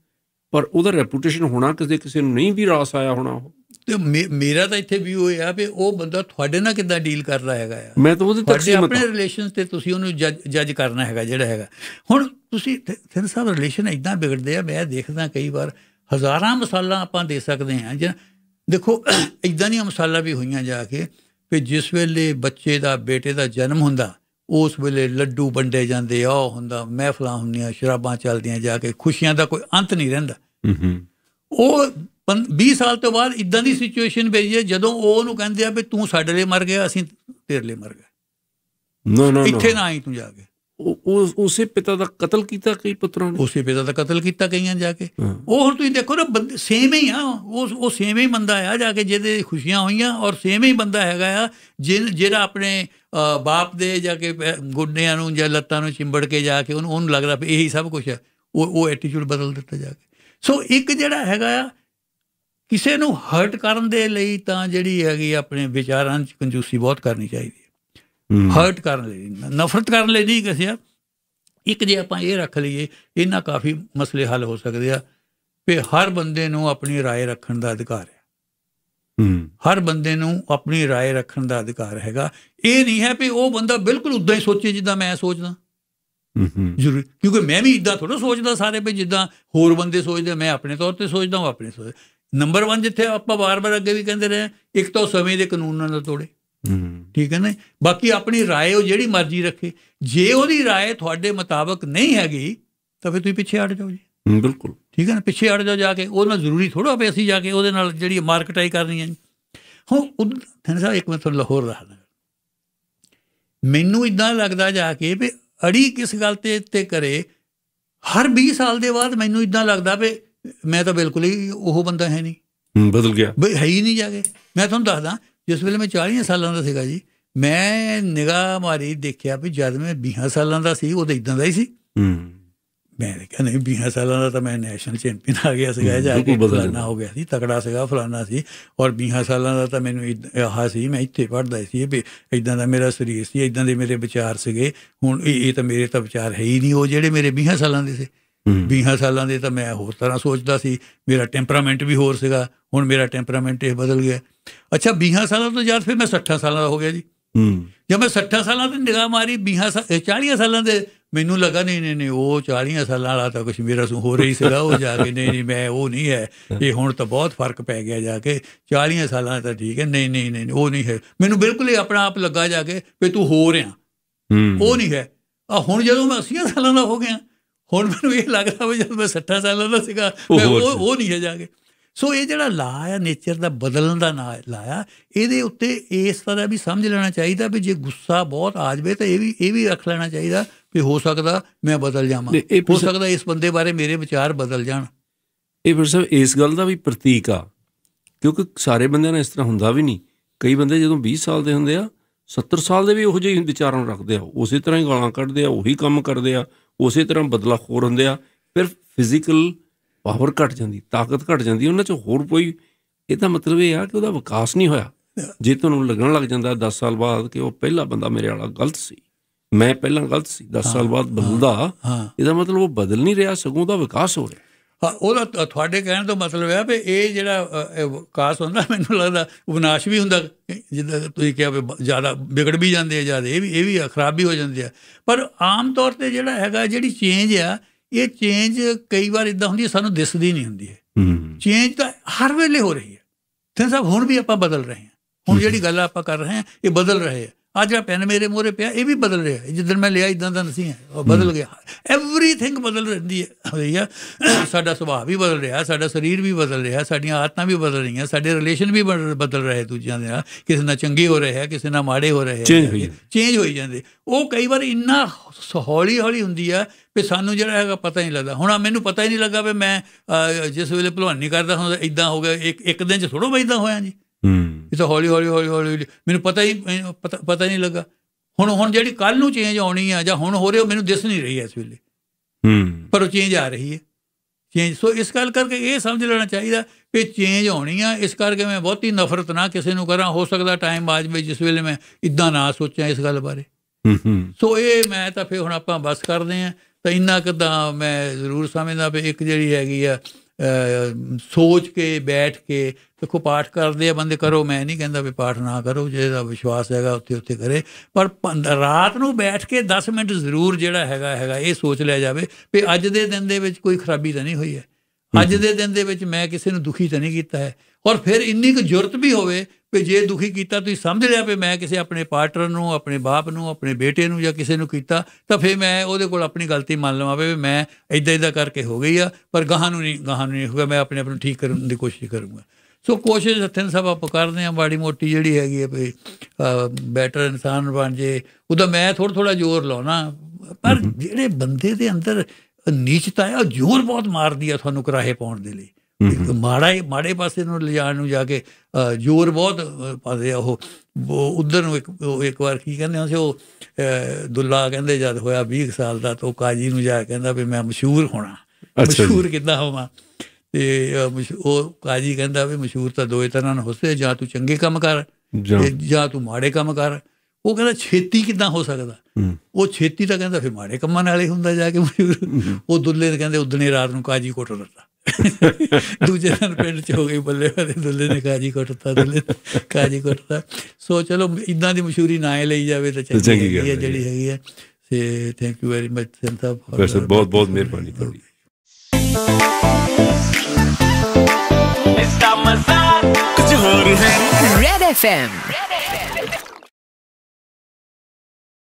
ਪਰ ਉਹਦਾ ਰੈਪਿਊਟੇਸ਼ਨ ਹੋਣਾ ਕਿਸੇ ਕਿਸੇ ਨੂੰ ਨਹੀਂ ਵੀ ਰਾਸ ਆਇਆ ਹੋਣਾ ਉਹ
ਤੇ ਮੇਰਾ ਤਾਂ ਇੱਥੇ ਵੀ ਹੋਇਆ ਆ ਵੀ ਉਹ ਬੰਦਾ ਤੁਹਾਡੇ ਨਾਲ ਕਿਦਾਂ ਡੀਲ ਕਰਦਾ ਹੈਗਾ ਆ ਮੈਂ ਤਾਂ ਉਹਦੇ ਤੱਕ ਸੀਮਤ ਆਪਣੇ ਰਿਲੇਸ਼ਨਸ ਤੇ ਤੁਸੀਂ ਉਹਨੂੰ ਜੱਜ ਕਰਨਾ ਹੈਗਾ ਜਿਹੜਾ ਹੈਗਾ ਹੁਣ ਤੁਸੀਂ ਫਿਰ ਸਾਹਿਬ ਰਿਲੇਸ਼ਨ ਇਦਾਂ ਵਿਗੜਦੇ ਆ ਮੈਂ ਦੇਖਦਾ ਕਈ ਵਾਰ ਹਜ਼ਾਰਾਂ ਮਸਾਲਾ ਆਪਾਂ ਦੇ ਸਕਦੇ ਆ ਜਿ ਦੇਖੋ ਇਦਾਂ ਦੀਆਂ ਮਸਾਲਾ ਵੀ ਹੋਈਆਂ ਜਾ ਕੇ ਕਿ ਜਿਸ ਵੇਲੇ ਬੱਚੇ ਦਾ ਬੇਟੇ ਦਾ ਜਨਮ ਹੁੰਦਾ ਉਸ ਵੇਲੇ ਲੱਡੂ ਵੰਡੇ ਜਾਂਦੇ ਆ ਹੁੰਦਾ ਮਹਿਫਲਾਂ ਹੁੰਦੀਆਂ ਸ਼ਰਾਬਾਂ ਚੱਲਦੀਆਂ ਜਾ ਕੇ ਖੁਸ਼ੀਆਂ ਦਾ ਕੋਈ ਅੰਤ ਨਹੀਂ ਰਹਿੰਦਾ ਉਹ 20 ਸਾਲ ਤੋਂ ਬਾਅਦ ਇਦਾਂ ਦੀ ਸਿਚੁਏਸ਼ਨ ਪਈ ਹੈ ਜਦੋਂ ਉਹ ਨੂੰ ਕਹਿੰਦੇ ਆ ਵੀ ਤੂੰ ਸਾਡੇ ਲਈ ਮਰ ਗਿਆ ਅਸੀਂ ਤੇਰੇ ਲਈ ਮਰ
ਗਏ ਨੋ ਨੋ ਇੱਥੇ ਨਾ
ਆਈ ਤੂੰ ਜਾ ਕੇ ਉਸੇ ਪਿਤਾ ਦਾ ਕਤਲ ਕੀਤਾ ਕਈ ਪੁੱਤਰਾਂ ਨੇ ਉਸੇ ਪਿਤਾ ਦਾ ਕਤਲ ਕੀਤਾ ਕਈਆਂ ਜਾ ਕੇ ਉਹ ਹੁਣ ਤੁਸੀਂ ਦੇਖੋ ਨਾ ਬੰਦੇ ਸੇਮ ਹੀ ਆ ਉਹ ਉਹ ਸੇਮ ਹੀ ਬੰਦਾ ਆ ਜਾ ਕੇ ਜਿਹਦੇ ਖੁਸ਼ੀਆਂ ਹੋਈਆਂ ਔਰ ਸੇਮ ਹੀ ਬੰਦਾ ਹੈਗਾ ਆ ਜਿਹੜਾ ਆਪਣੇ ਬਾਪ ਦੇ ਜਾ ਕੇ ਗੁੱਡਿਆਂ ਨੂੰ ਜਾਂ ਲੱਤਾਂ ਨੂੰ ਚਿੰਬੜ ਕੇ ਜਾ ਕੇ ਉਹਨੂੰ ਉਹਨੂੰ ਲੱਗਦਾ ਇਹ ਇਹੀ ਸਭ ਕੁਝ ਹੈ ਉਹ ਉਹ ਐਟੀਟਿਊਡ ਬਦਲ ਦਿੱਤਾ ਜਾ ਕੇ ਸੋ ਇੱਕ ਜਿਹੜਾ ਹੈਗਾ ਆ ਕਿਸੇ ਨੂੰ ਹਰਟ ਕਰਨ ਦੇ ਲਈ ਤਾਂ ਜਿਹੜੀ ਹੈਗੀ ਆਪਣੇ ਵਿਚਾਰਾਂ 'ਚ ਕੰਜੂਸੀ ਬਹੁਤ ਕਰਨੀ ਚਾਹੀਦੀ ਹਰਟ ਕਰਨ ਲਈ ਨਫ਼ਰਤ ਕਰਨ ਲਈ ਨਹੀਂ ਕਿਸੇ ਇੱਕ ਜੇ ਆਪਾਂ ਇਹ ਰੱਖ ਲਈਏ ਇਹਨਾਂ ਕਾਫੀ ਮਸਲੇ ਹੱਲ ਹੋ ਸਕਦੇ ਆ ਕਿ ਹਰ ਬੰਦੇ ਨੂੰ ਆਪਣੀ رائے ਰੱਖਣ ਦਾ ਅਧਿਕਾਰ ਹੈ ਹਰ ਬੰਦੇ ਨੂੰ ਆਪਣੀ رائے ਰੱਖਣ ਦਾ ਅਧਿਕਾਰ ਹੈਗਾ ਇਹ ਨਹੀਂ ਹੈ ਕਿ ਉਹ ਬੰਦਾ ਬਿਲਕੁਲ ਉਦਾਂ ਹੀ ਸੋਚੇ ਜਿੱਦਾਂ ਮੈਂ ਸੋਚਦਾ ਜ਼ਰੂਰ ਕਿਉਂਕਿ ਮੈਂ ਵੀ ਇਦਾਂ ਥੋੜਾ ਸੋਚਦਾ ਸਾਰੇ ਵੀ ਜਿੱਦਾਂ ਹੋਰ ਬੰਦੇ ਸੋਚਦੇ ਮੈਂ ਆਪਣੇ ਤੌਰ ਤੇ ਸੋਚਦਾ ਹਾਂ ਆਪਣੇ ਸੋਚ ਨੰਬਰ 1 ਜਿੱਥੇ ਆਪਾਂ ਵਾਰ-ਵਾਰ ਅੱਗੇ ਵੀ ਕਹਿੰਦੇ ਰਹੇ ਇੱਕ ਤਾਂ ਸਮੇਂ ਦੇ ਕਾਨੂੰਨਾਂ ਨਾਲ ਤੋੜੇ ਠੀਕ ਹੈ ਨਾ ਬਾਕੀ ਆਪਣੀ رائے ਉਹ ਜਿਹੜੀ ਮਰਜ਼ੀ ਰੱਖੇ ਜੇ ਉਹਦੀ رائے ਤੁਹਾਡੇ ਮੁਤਾਬਕ ਨਹੀਂ ਹੈਗੀ ਤਾਂ ਫਿਰ ਤੁਸੀਂ ਪਿੱਛੇ ਹਟ ਜਾਓ ਜੀ ਬਿਲਕੁਲ ਠੀਕ ਹੈ ਨਾ ਪਿੱਛੇ ਹਟ ਜਾਓ ਜਾ ਕੇ ਉਹ ਨਾਲ ਜ਼ਰੂਰੀ ਥੋੜਾ ਪਏ ਅਸੀਂ ਜਾ ਕੇ ਉਹਦੇ ਨਾਲ ਜਿਹੜੀ ਮਾਰਕਟਾਈ ਕਰਨੀ ਹੈ ਹੁਣ ਥਨ ਸਾਹਿਬ ਇੱਕ ਮਿੰਟ ਲਾਹੌਰ ਰਹਿਣਾ ਮੈਨੂੰ ਇਦਾਂ ਲੱਗਦਾ ਜਾ ਕੇ ਵੀ ਅੜੀ ਕਿਸ ਗੱਲ ਤੇ ਤੇ ਕਰੇ ਹਰ 20 ਸਾਲ ਦੇ ਬਾਅਦ ਮੈਨੂੰ ਇਦਾਂ ਲੱਗਦਾ ਵੀ ਮੈਂ ਤਾਂ ਬਿਲਕੁਲ ਹੀ ਉਹ ਬੰਦਾ ਹੈ
ਨਹੀਂ ਬਦਲ ਗਿਆ ਬਈ ਹੈ
ਹੀ ਨਹੀਂ ਜਾ ਕੇ ਮੈਂ ਤੁਹਾਨੂੰ ਦੱਸਦਾ ਜਿਸ ਵੇਲੇ ਮੈਂ 40 ਸਾਲਾਂ ਦਾ ਸੀਗਾ ਜੀ ਮੈਂ ਨਿਗਾਹ ਮਾਰੀ ਦੇਖਿਆ ਵੀ ਜਦ ਮੈਂ 20 ਸਾਲਾਂ ਦਾ ਸੀ ਉਹਦੇ ਇਦਾਂ ਦਾ ਹੀ ਸੀ ਹੂੰ ਮੈਂ ਕਿਹਾ ਨਹੀਂ 20 ਸਾਲਾਂ ਦਾ ਤਾਂ ਮੈਂ ਨੈਸ਼ਨਲ ਚੈਂਪੀਅਨ ਆ ਗਿਆ ਸੀਗਾ ਜਾ ਕੇ ਬਦਲਣਾ ਹੋ ਗਿਆ ਸੀ ਤਕੜਾ ਸੀਗਾ ਫਲਾਣਾ ਸੀ ਔਰ 20 ਸਾਲਾਂ ਦਾ ਤਾਂ ਮੈਨੂੰ ਆ ਸੀ ਮੈਂ ਇੱਥੇ ਪੜਦਾ ਸੀ ਵੀ ਇਦਾਂ ਦਾ ਮੇਰਾ ਸਰੀਰ ਸੀ ਇਦਾਂ ਦੇ ਮੇਰੇ ਵਿਚਾਰ ਸੀਗੇ ਹੁਣ ਇਹ ਤਾਂ ਮੇਰੇ ਤਾਂ ਵਿਚਾਰ ਹੈ ਹੀ ਨਹੀਂ ਉਹ ਜਿਹੜੇ ਮੇਰੇ 20 ਸਾਲਾਂ ਦੇ ਸੀ 20 ਸਾਲਾਂ ਦੇ ਤਾਂ ਮੈਂ ਹੋਰ ਤਰ੍ਹਾਂ ਸੋਚਦਾ ਸੀ ਮੇਰਾ ਟੈਂਪਰਾਮੈਂਟ ਵੀ ਹੋਰ ਸੀਗਾ ਹੁਣ ਮੇਰਾ ਟੈਂਪਰਾਮੈਂਟ ਇਹ ਬਦਲ ਗਿਆ ਅੱਛਾ 20 ਸਾਲਾਂ ਤੋਂ ਜਦ ਫਿਰ ਮੈਂ 60 ਸਾਲਾਂ ਦਾ ਹੋ ਗਿਆ ਜੀ ਹੂੰ ਜਦ ਮੈਂ 60 ਸਾਲਾਂ ਦੀ ਨਿਗਾਹ ਮਾਰੀ 20 40 ਸਾਲਾਂ ਦੇ ਮੈਨੂੰ ਲੱਗਾ ਨਹੀਂ ਨਹੀਂ ਨਹੀਂ ਉਹ 40 ਸਾਲਾਂ ਵਾਲਾ ਤਾਂ ਕੁਝ ਮੇਰਾ ਸੁ ਹੋ ਰਹੀ ਸੀਗਾ ਉਹ ਜਾ ਕੇ ਨਹੀਂ ਨਹੀਂ ਮੈਂ ਉਹ ਨਹੀਂ ਹੈ ਇਹ ਹੁਣ ਤਾਂ ਬਹੁਤ ਫਰਕ ਪੈ ਗਿਆ ਜਾ ਕੇ 40 ਸਾਲਾਂ ਤਾਂ ਠੀਕ ਹੈ ਨਹੀਂ ਨਹੀਂ ਨਹੀਂ ਉਹ ਨਹੀਂ ਹੈ ਮੈਨੂੰ ਬਿਲਕੁਲ ਹੀ ਆਪਣਾ ਆਪ ਲੱਗਾ ਜਾ ਕੇ ਵੀ ਤੂੰ ਹੋ ਰਿਹਾ ਉਹ ਨਹੀਂ ਹੈ ਆ ਹੁਣ ਜਦੋਂ ਮੈਂ 80 ਸਾਲਾਂ ਦਾ ਹੋ ਗਿਆ ਹੁਣ ਮੈਨੂੰ ਇਹ ਲੱਗਦਾ ਵੀ ਜਦ ਮੈਂ 60 ਸਾਲਾਂ ਦਾ ਸੀਗਾ ਮੈਂ ਉਹ ਉਹ ਨਹੀਂ ਹੈ ਜਾ ਕੇ ਸੋ ਇਹ ਜਿਹੜਾ ਲਾ ਆ ਨੇਚਰ ਦਾ ਬਦਲਣ ਦਾ ਨਾ ਲਾਇਆ ਇਹਦੇ ਉੱਤੇ ਇਸ ਤਰ੍ਹਾਂ ਵੀ ਸਮਝ ਲੈਣਾ ਚਾਹੀਦਾ ਵੀ ਜੇ ਗੁੱਸਾ ਬਹੁਤ ਆ ਜਵੇ ਤਾਂ ਇਹ ਵੀ ਇਹ ਵੀ ਰੱਖ ਲੈਣਾ ਚਾਹੀਦਾ ਵੀ ਹੋ ਸਕਦਾ ਮੈਂ ਬਦਲ ਜਾਵਾਂ ਹੋ ਸਕਦਾ ਇਸ ਬੰਦੇ ਬਾਰੇ ਮੇਰੇ ਵਿਚਾਰ ਬਦਲ ਜਾਣ
ਇਹ ਫਿਰ ਸਭ ਇਸ ਗੱਲ ਦਾ ਵੀ ਪ੍ਰਤੀਕ ਆ ਕਿਉਂਕਿ ਸਾਰੇ ਬੰਦਿਆਂ ਨਾਲ ਇਸ ਤਰ੍ਹਾਂ ਹੁੰਦਾ ਵੀ ਨਹੀਂ ਕਈ ਬੰਦੇ ਜਦੋਂ 20 ਸਾਲ ਦੇ ਹੁੰਦੇ ਆ 70 ਸਾਲ ਦੇ ਵੀ ਉਹੋ ਜਿਹੇ ਵਿਚਾਰਾਂ ਰੱਖਦੇ ਆ ਉਸੇ ਤਰ੍ਹਾਂ ਹੀ ਗਾਲਾਂ ਕੱਢਦੇ ਆ ਉਹੀ ਕੰਮ ਕਰਦੇ ਆ ਉਸੇ ਤਰ੍ਹਾਂ ਬਦਲਾਖੋਰ ਹੁੰਦੇ ਆ ਫਿਰ ਫਿਜ਼ੀਕਲ ਪਾਵਰ ਘਟ ਜਾਂਦੀ ਤਾਕਤ ਘਟ ਜਾਂਦੀ ਉਹਨਾਂ 'ਚ ਹੋਰ ਕੋਈ ਇਹਦਾ ਮਤਲਬ ਇਹ ਆ ਕਿ ਉਹਦਾ ਵਿਕਾਸ ਨਹੀਂ ਹੋਇਆ ਜੇ ਤੁਹਾਨੂੰ ਲੱਗਣ ਲੱਗ ਜਾਂਦਾ 10 ਸਾਲ ਬਾਅਦ ਕਿ ਉਹ ਪਹਿਲਾ ਬੰਦਾ ਮੇਰੇ ਵਾਲਾ ਗਲਤ ਸੀ ਮੈਂ ਪਹਿਲਾਂ ਗਲਤ ਸੀ 10 ਸਾਲ ਬਾਅਦ ਬਦਲਦਾ ਇਹਦਾ ਮਤਲਬ ਉਹ ਬਦਲ ਨਹੀਂ ਰਿਹਾ ਸਗੋਂ ਉਹਦਾ ਵਿਕਾਸ ਹੋ ਰਿਹਾ
ਉਹਦਾ ਤੁਹਾਡੇ ਕਹਿਣ ਤੋਂ ਮਤਲਬ ਹੈ ਵੀ ਇਹ ਜਿਹੜਾ ਵਿਕਾਸ ਹੁੰਦਾ ਮੈਨੂੰ ਲੱਗਦਾ ਵਿਨਾਸ਼ ਵੀ ਹੁੰਦਾ ਜਿੱਦਾਂ ਤੁਸੀਂ ਕਿਹਾ ਵੀ ਜ਼ਿਆਦਾ ਵਿਗੜ ਵੀ ਜਾਂਦੇ ਆ ਜ਼ਿਆਦਾ ਇਹ ਵੀ ਇਹ ਵੀ ਖਰਾਬ ਵੀ ਹੋ ਜਾਂਦੇ ਆ ਪਰ ਆਮ ਤੌਰ ਤੇ ਜਿਹੜਾ ਹੈਗਾ ਜਿਹੜੀ ਚੇਂਜ ਆ ਇਹ ਚੇਂਜ ਕਈ ਵਾਰ ਇਦਾਂ ਹੁੰਦੀ ਸਾਨੂੰ ਦਿਸਦੀ ਨਹੀਂ ਹੁੰਦੀ ਹੈ ਚੇਂਜ ਤਾਂ ਹਰ ਵੇਲੇ ਹੋ ਰਹੀ ਹੈ ਤੇ ਸਭ ਹੁਣ ਵੀ ਆਪਾਂ ਬਦਲ ਰਹੇ ਹਾਂ ਹੁਣ ਜਿਹੜੀ ਗੱਲ ਆਪਾਂ ਕਰ ਰਹੇ ਹਾਂ ਇਹ ਬਦਲ ਰਹੇ ਹੈ ਆ ਜਿਹੜਾ ਪੈਨ ਮੇਰੇ ਮੋਰੇ ਪਿਆ ਇਹ ਵੀ ਬਦਲ ਰਿਹਾ ਜਿੱਦਨ ਮੈਂ ਲਿਆ ਇਦਾਂ ਦਾ ਨਹੀਂ ਹੈ ਉਹ ਬਦਲ ਗਿਆ ਐਵਰੀਥਿੰਗ ਬਦਲ ਰਹੀ ਹੈ ਹੋਈ ਸਾਡਾ ਸੁਭਾਅ ਵੀ ਬਦਲ ਰਿਹਾ ਸਾਡਾ ਸਰੀਰ ਵੀ ਬਦਲ ਰਿਹਾ ਸਾਡੀਆਂ ਆਤਮਾ ਵੀ ਬਦਲ ਰਹੀਆਂ ਸਾਡੇ ਰਿਲੇਸ਼ਨ ਵੀ ਬਦਲ ਰਹੇ ਦੂਜਿਆਂ ਦੇ ਨਾਲ ਕਿਸੇ ਨਾਲ ਚੰਗੇ ਹੋ ਰਹੇ ਹੈ ਕਿਸੇ ਨਾਲ ਮਾੜੇ ਹੋ ਰਹੇ ਹੈ ਚੇਂਜ ਹੋਈ ਜਾਂਦੇ ਉਹ ਕਈ ਵਾਰ ਇੰਨਾ ਹੌਲੀ ਹੌਲੀ ਹੁੰਦੀ ਆ ਵੀ ਸਾਨੂੰ ਜਿਹੜਾ ਹੈਗਾ ਪਤਾ ਹੀ ਨਹੀਂ ਲੱਗਦਾ ਹੁਣ ਮੈਨੂੰ ਪਤਾ ਹੀ ਨਹੀਂ ਲੱਗਾ ਵੀ ਮੈਂ ਜਿਸ ਵੇਲੇ ਭਲਵਾਨੀ ਕਰਦਾ ਹੁੰਦਾ ਇਦਾਂ ਹੋ ਗਿਆ ਇੱਕ ਇੱਕ ਦਿਨ ਚ ਥੋੜੋ ਬਈਦਾ ਹੋਇਆ ਜੀ ਇਹ ਤਾਂ ਹੌਲੀ ਹੌਲੀ ਹੌਲੀ ਹੌਲੀ ਮੈਨੂੰ ਪਤਾ ਹੀ ਪਤਾ ਨਹੀਂ ਲੱਗਾ ਹੁਣ ਹੁਣ ਜਿਹੜੀ ਕੱਲ ਨੂੰ ਚੇਂਜ ਆਉਣੀ ਆ ਜਾਂ ਹੁਣ ਹੋ ਰਿਹਾ ਮੈਨੂੰ ਦਿਸ ਨਹੀਂ ਰਹੀ ਇਸ ਵੇਲੇ ਹੂੰ ਪਰ ਉਹ ਚੇਂਜ ਆ ਰਹੀ ਹੈ ਚੇਂਜ ਸੋ ਇਸ ਗੱਲ ਕਰਕੇ ਇਹ ਸਮਝ ਲੈਣਾ ਚਾਹੀਦਾ ਕਿ ਚੇਂਜ ਹੋਣੀ ਆ ਇਸ ਕਰਕੇ ਮੈਂ ਬਹੁਤੀ ਨਫ਼ਰਤ ਨਾ ਕਿਸੇ ਨੂੰ ਕਰਾਂ ਹੋ ਸਕਦਾ ਟਾਈਮ ਆ ਜਾਵੇ ਜਿਸ ਵੇਲੇ ਮੈਂ ਇਦਾਂ ਨਾ ਸੋਚਾਂ ਇਸ ਗੱਲ ਬਾਰੇ ਹੂੰ ਸੋ ਇਹ ਮੈਂ ਤਾਂ ਫੇ ਹੁਣ ਆਪਾਂ ਬਸ ਕਰਦੇ ਆ ਤਾਂ ਇੰਨਾ ਕਿਦਾਂ ਮੈਂ ਜ਼ਰੂਰ ਸਮਝਦਾ ਵੀ ਇੱਕ ਜਿਹੜੀ ਹੈਗੀ ਆ ਸੋਚ ਕੇ ਬੈਠ ਕੇ ਦੇਖੋ ਪਾਠ ਕਰਦੇ ਆ ਬੰਦੇ ਕਰੋ ਮੈਂ ਨਹੀਂ ਕਹਿੰਦਾ ਵੀ ਪਾਠ ਨਾ ਕਰੋ ਜਿਹਦਾ ਵਿਸ਼ਵਾਸ ਹੈਗਾ ਉੱਥੇ ਉੱਥੇ ਕਰੇ ਪਰ ਰਾਤ ਨੂੰ ਬੈਠ ਕੇ 10 ਮਿੰਟ ਜ਼ਰੂਰ ਜਿਹੜਾ ਹੈਗਾ ਹੈਗਾ ਇਹ ਸੋਚ ਲਿਆ ਜਾਵੇ ਵੀ ਅੱਜ ਦੇ ਦਿਨ ਦੇ ਵਿੱਚ ਕੋਈ ਖਰਾਬੀ ਤਾਂ ਨਹੀਂ ਹੋਈ ਹੈ ਅੱਜ ਦੇ ਦਿਨ ਦੇ ਵਿੱਚ ਮੈਂ ਕਿਸੇ ਨੂੰ ਦੁਖੀ ਤਾਂ ਨਹੀਂ ਕੀਤਾ ਹੈ ਔਰ ਫਿਰ ਇੰਨੀ ਕੁ ਜ਼ਰੂਰਤ ਵੀ ਹੋਵੇ ਵੀ ਜੇ ਦੁਖੀ ਕੀਤਾ ਤੁਸੀਂ ਸਮਝ ਲਿਆ ਵੀ ਮੈਂ ਕਿਸੇ ਆਪਣੇ ਪਾਰਟਨਰ ਨੂੰ ਆਪਣੇ ਬਾਪ ਨੂੰ ਆਪਣੇ ਬੇਟੇ ਨੂੰ ਜਾਂ ਕਿਸੇ ਨੂੰ ਕੀਤਾ ਤਾਂ ਫਿਰ ਮੈਂ ਉਹਦੇ ਕੋਲ ਆਪਣੀ ਗਲਤੀ ਮੰਨ ਲਵਾਂ ਵੀ ਮੈਂ ਇਦਾਂ ਇਦਾਂ ਕਰਕੇ ਹੋ ਗਈ ਆ ਪਰ ਗਾਹਾਂ ਨੂੰ ਨਹੀਂ ਗਾਹਾਂ ਨੂੰ ਨਹੀਂ ਹੋਊਗਾ ਮੈਂ ਆਪਣੇ ਆਪ ਨੂੰ ਠੀਕ ਕਰਨ ਦੀ ਕੋਸ਼ਿਸ਼ ਕਰੂੰਗਾ ਸੋ ਕੋਸ਼ਿਸ਼ ਹੱਥਨ ਸਭ ਆਪ ਕਰਦੇ ਆ ਬਾੜੀ ਮੋਟੀ ਜਿਹੜੀ ਹੈਗੀ ਆ ਵੀ ਬੈਟਰ ਇਨਸਾਨ ਬਣ ਜੇ ਉਹਦਾ ਮੈਂ ਥੋੜਾ ਥੋੜਾ ਜ਼ੋਰ ਲਾਉਣਾ ਪਰ ਜਿਹੜੇ ਬੰਦੇ ਦੇ ਅੰਦਰ ਨੀਚਤਾ ਹੈ ਉਹ ਜ਼ੋਰ ਬਹੁਤ ਮਾਰਦੀ ਆ ਤੁਹਾਨੂੰ ਕਰਾਹੇ ਪਾਉਣ ਦੇ ਲਈ ਮਾੜਾ ਮਾੜੇ ਪਾਸੇ ਨੂੰ ਲਿਜਾਣ ਨੂੰ ਜਾ ਕੇ ਜ਼ੋਰ ਬਹੁਤ ਪਾਦੇ ਆ ਉਹ ਉਧਰ ਨੂੰ ਇੱਕ ਇੱਕ ਵਾਰ ਕੀ ਕਹਿੰਦੇ ਹਾਂ ਉਹ ਦੁੱਲਾ ਕਹਿੰਦੇ ਜਦ ਹੋਇਆ 20 ਸਾਲ ਦਾ ਤਾਂ ਕਾਜੀ ਨੂੰ ਜਾ ਕੇ ਕਹਿੰਦਾ ਵੀ ਮੈਂ ਮਸ਼ਹੂਰ ਹੋਣਾ ਮਸ਼ਹੂਰ ਕਿੱਦਾਂ ਹੋਵਾਂ ਤੇ ਉਹ ਕਾਜੀ ਕਹਿੰਦਾ ਵੀ ਮਸ਼ਹੂਰ ਤਾਂ ਦੋਏ ਤਰ੍ਹਾਂ ਨਾਲ ਹੋਸੇ ਜਾਂ ਤੂੰ ਚੰਗੇ ਕੰਮ ਕਰ ਜਾਂ ਤੂੰ ਮਾੜੇ ਕੰਮ ਕਰ ਉਹ ਕਹਿੰਦਾ ਛੇਤੀ ਕਿੱਦਾਂ ਹੋ ਸਕਦਾ ਉਹ ਛੇਤੀ ਤਾਂ ਕਹਿੰਦਾ ਫੇ ਮਾੜੇ ਕੰਮਾਂ ਨਾਲ ਹੀ ਹੁੰਦਾ ਜਾ ਕੇ ਮਸ਼ਹੂਰ ਉਹ ਦੁੱਲੇ ਕਹਿੰਦੇ ਉਦਨੇ ਰਾਤ ਨੂੰ ਕਾਜੀ ਕੋਟ ਦਿੱਤਾ ਦੂਜੇ ਦਿਨ ਪਿੰਡ ਚ ਹੋ ਗਈ ਬੱਲੇ ਵਾਲੇ ਦੁੱਲੇ ਨੇ ਕਾਜੀ ਕੁੱਟਤਾ ਦੁੱਲੇ ਕਾਜੀ ਕੁੱਟਤਾ ਸੋ ਚਲੋ ਇਦਾਂ ਦੀ ਮਸ਼ਹੂਰੀ ਨਾ ਲਈ ਜਾਵੇ ਤਾਂ ਚੰਗੀ ਹੈ ਜਿਹੜੀ ਹੈਗੀ ਹੈ ਤੇ thank you very much Santa ਬਹੁਤ ਬਹੁਤ ਬਹੁਤ ਮਿਹਰਬਾਨੀ ਤੁਹਾਡੀ ਇਸ ਦਾ ਮਜ਼ਾ ਕੁਝ ਹੋਰ ਹੈ ਰੈਡ ਐਫ ਐਮ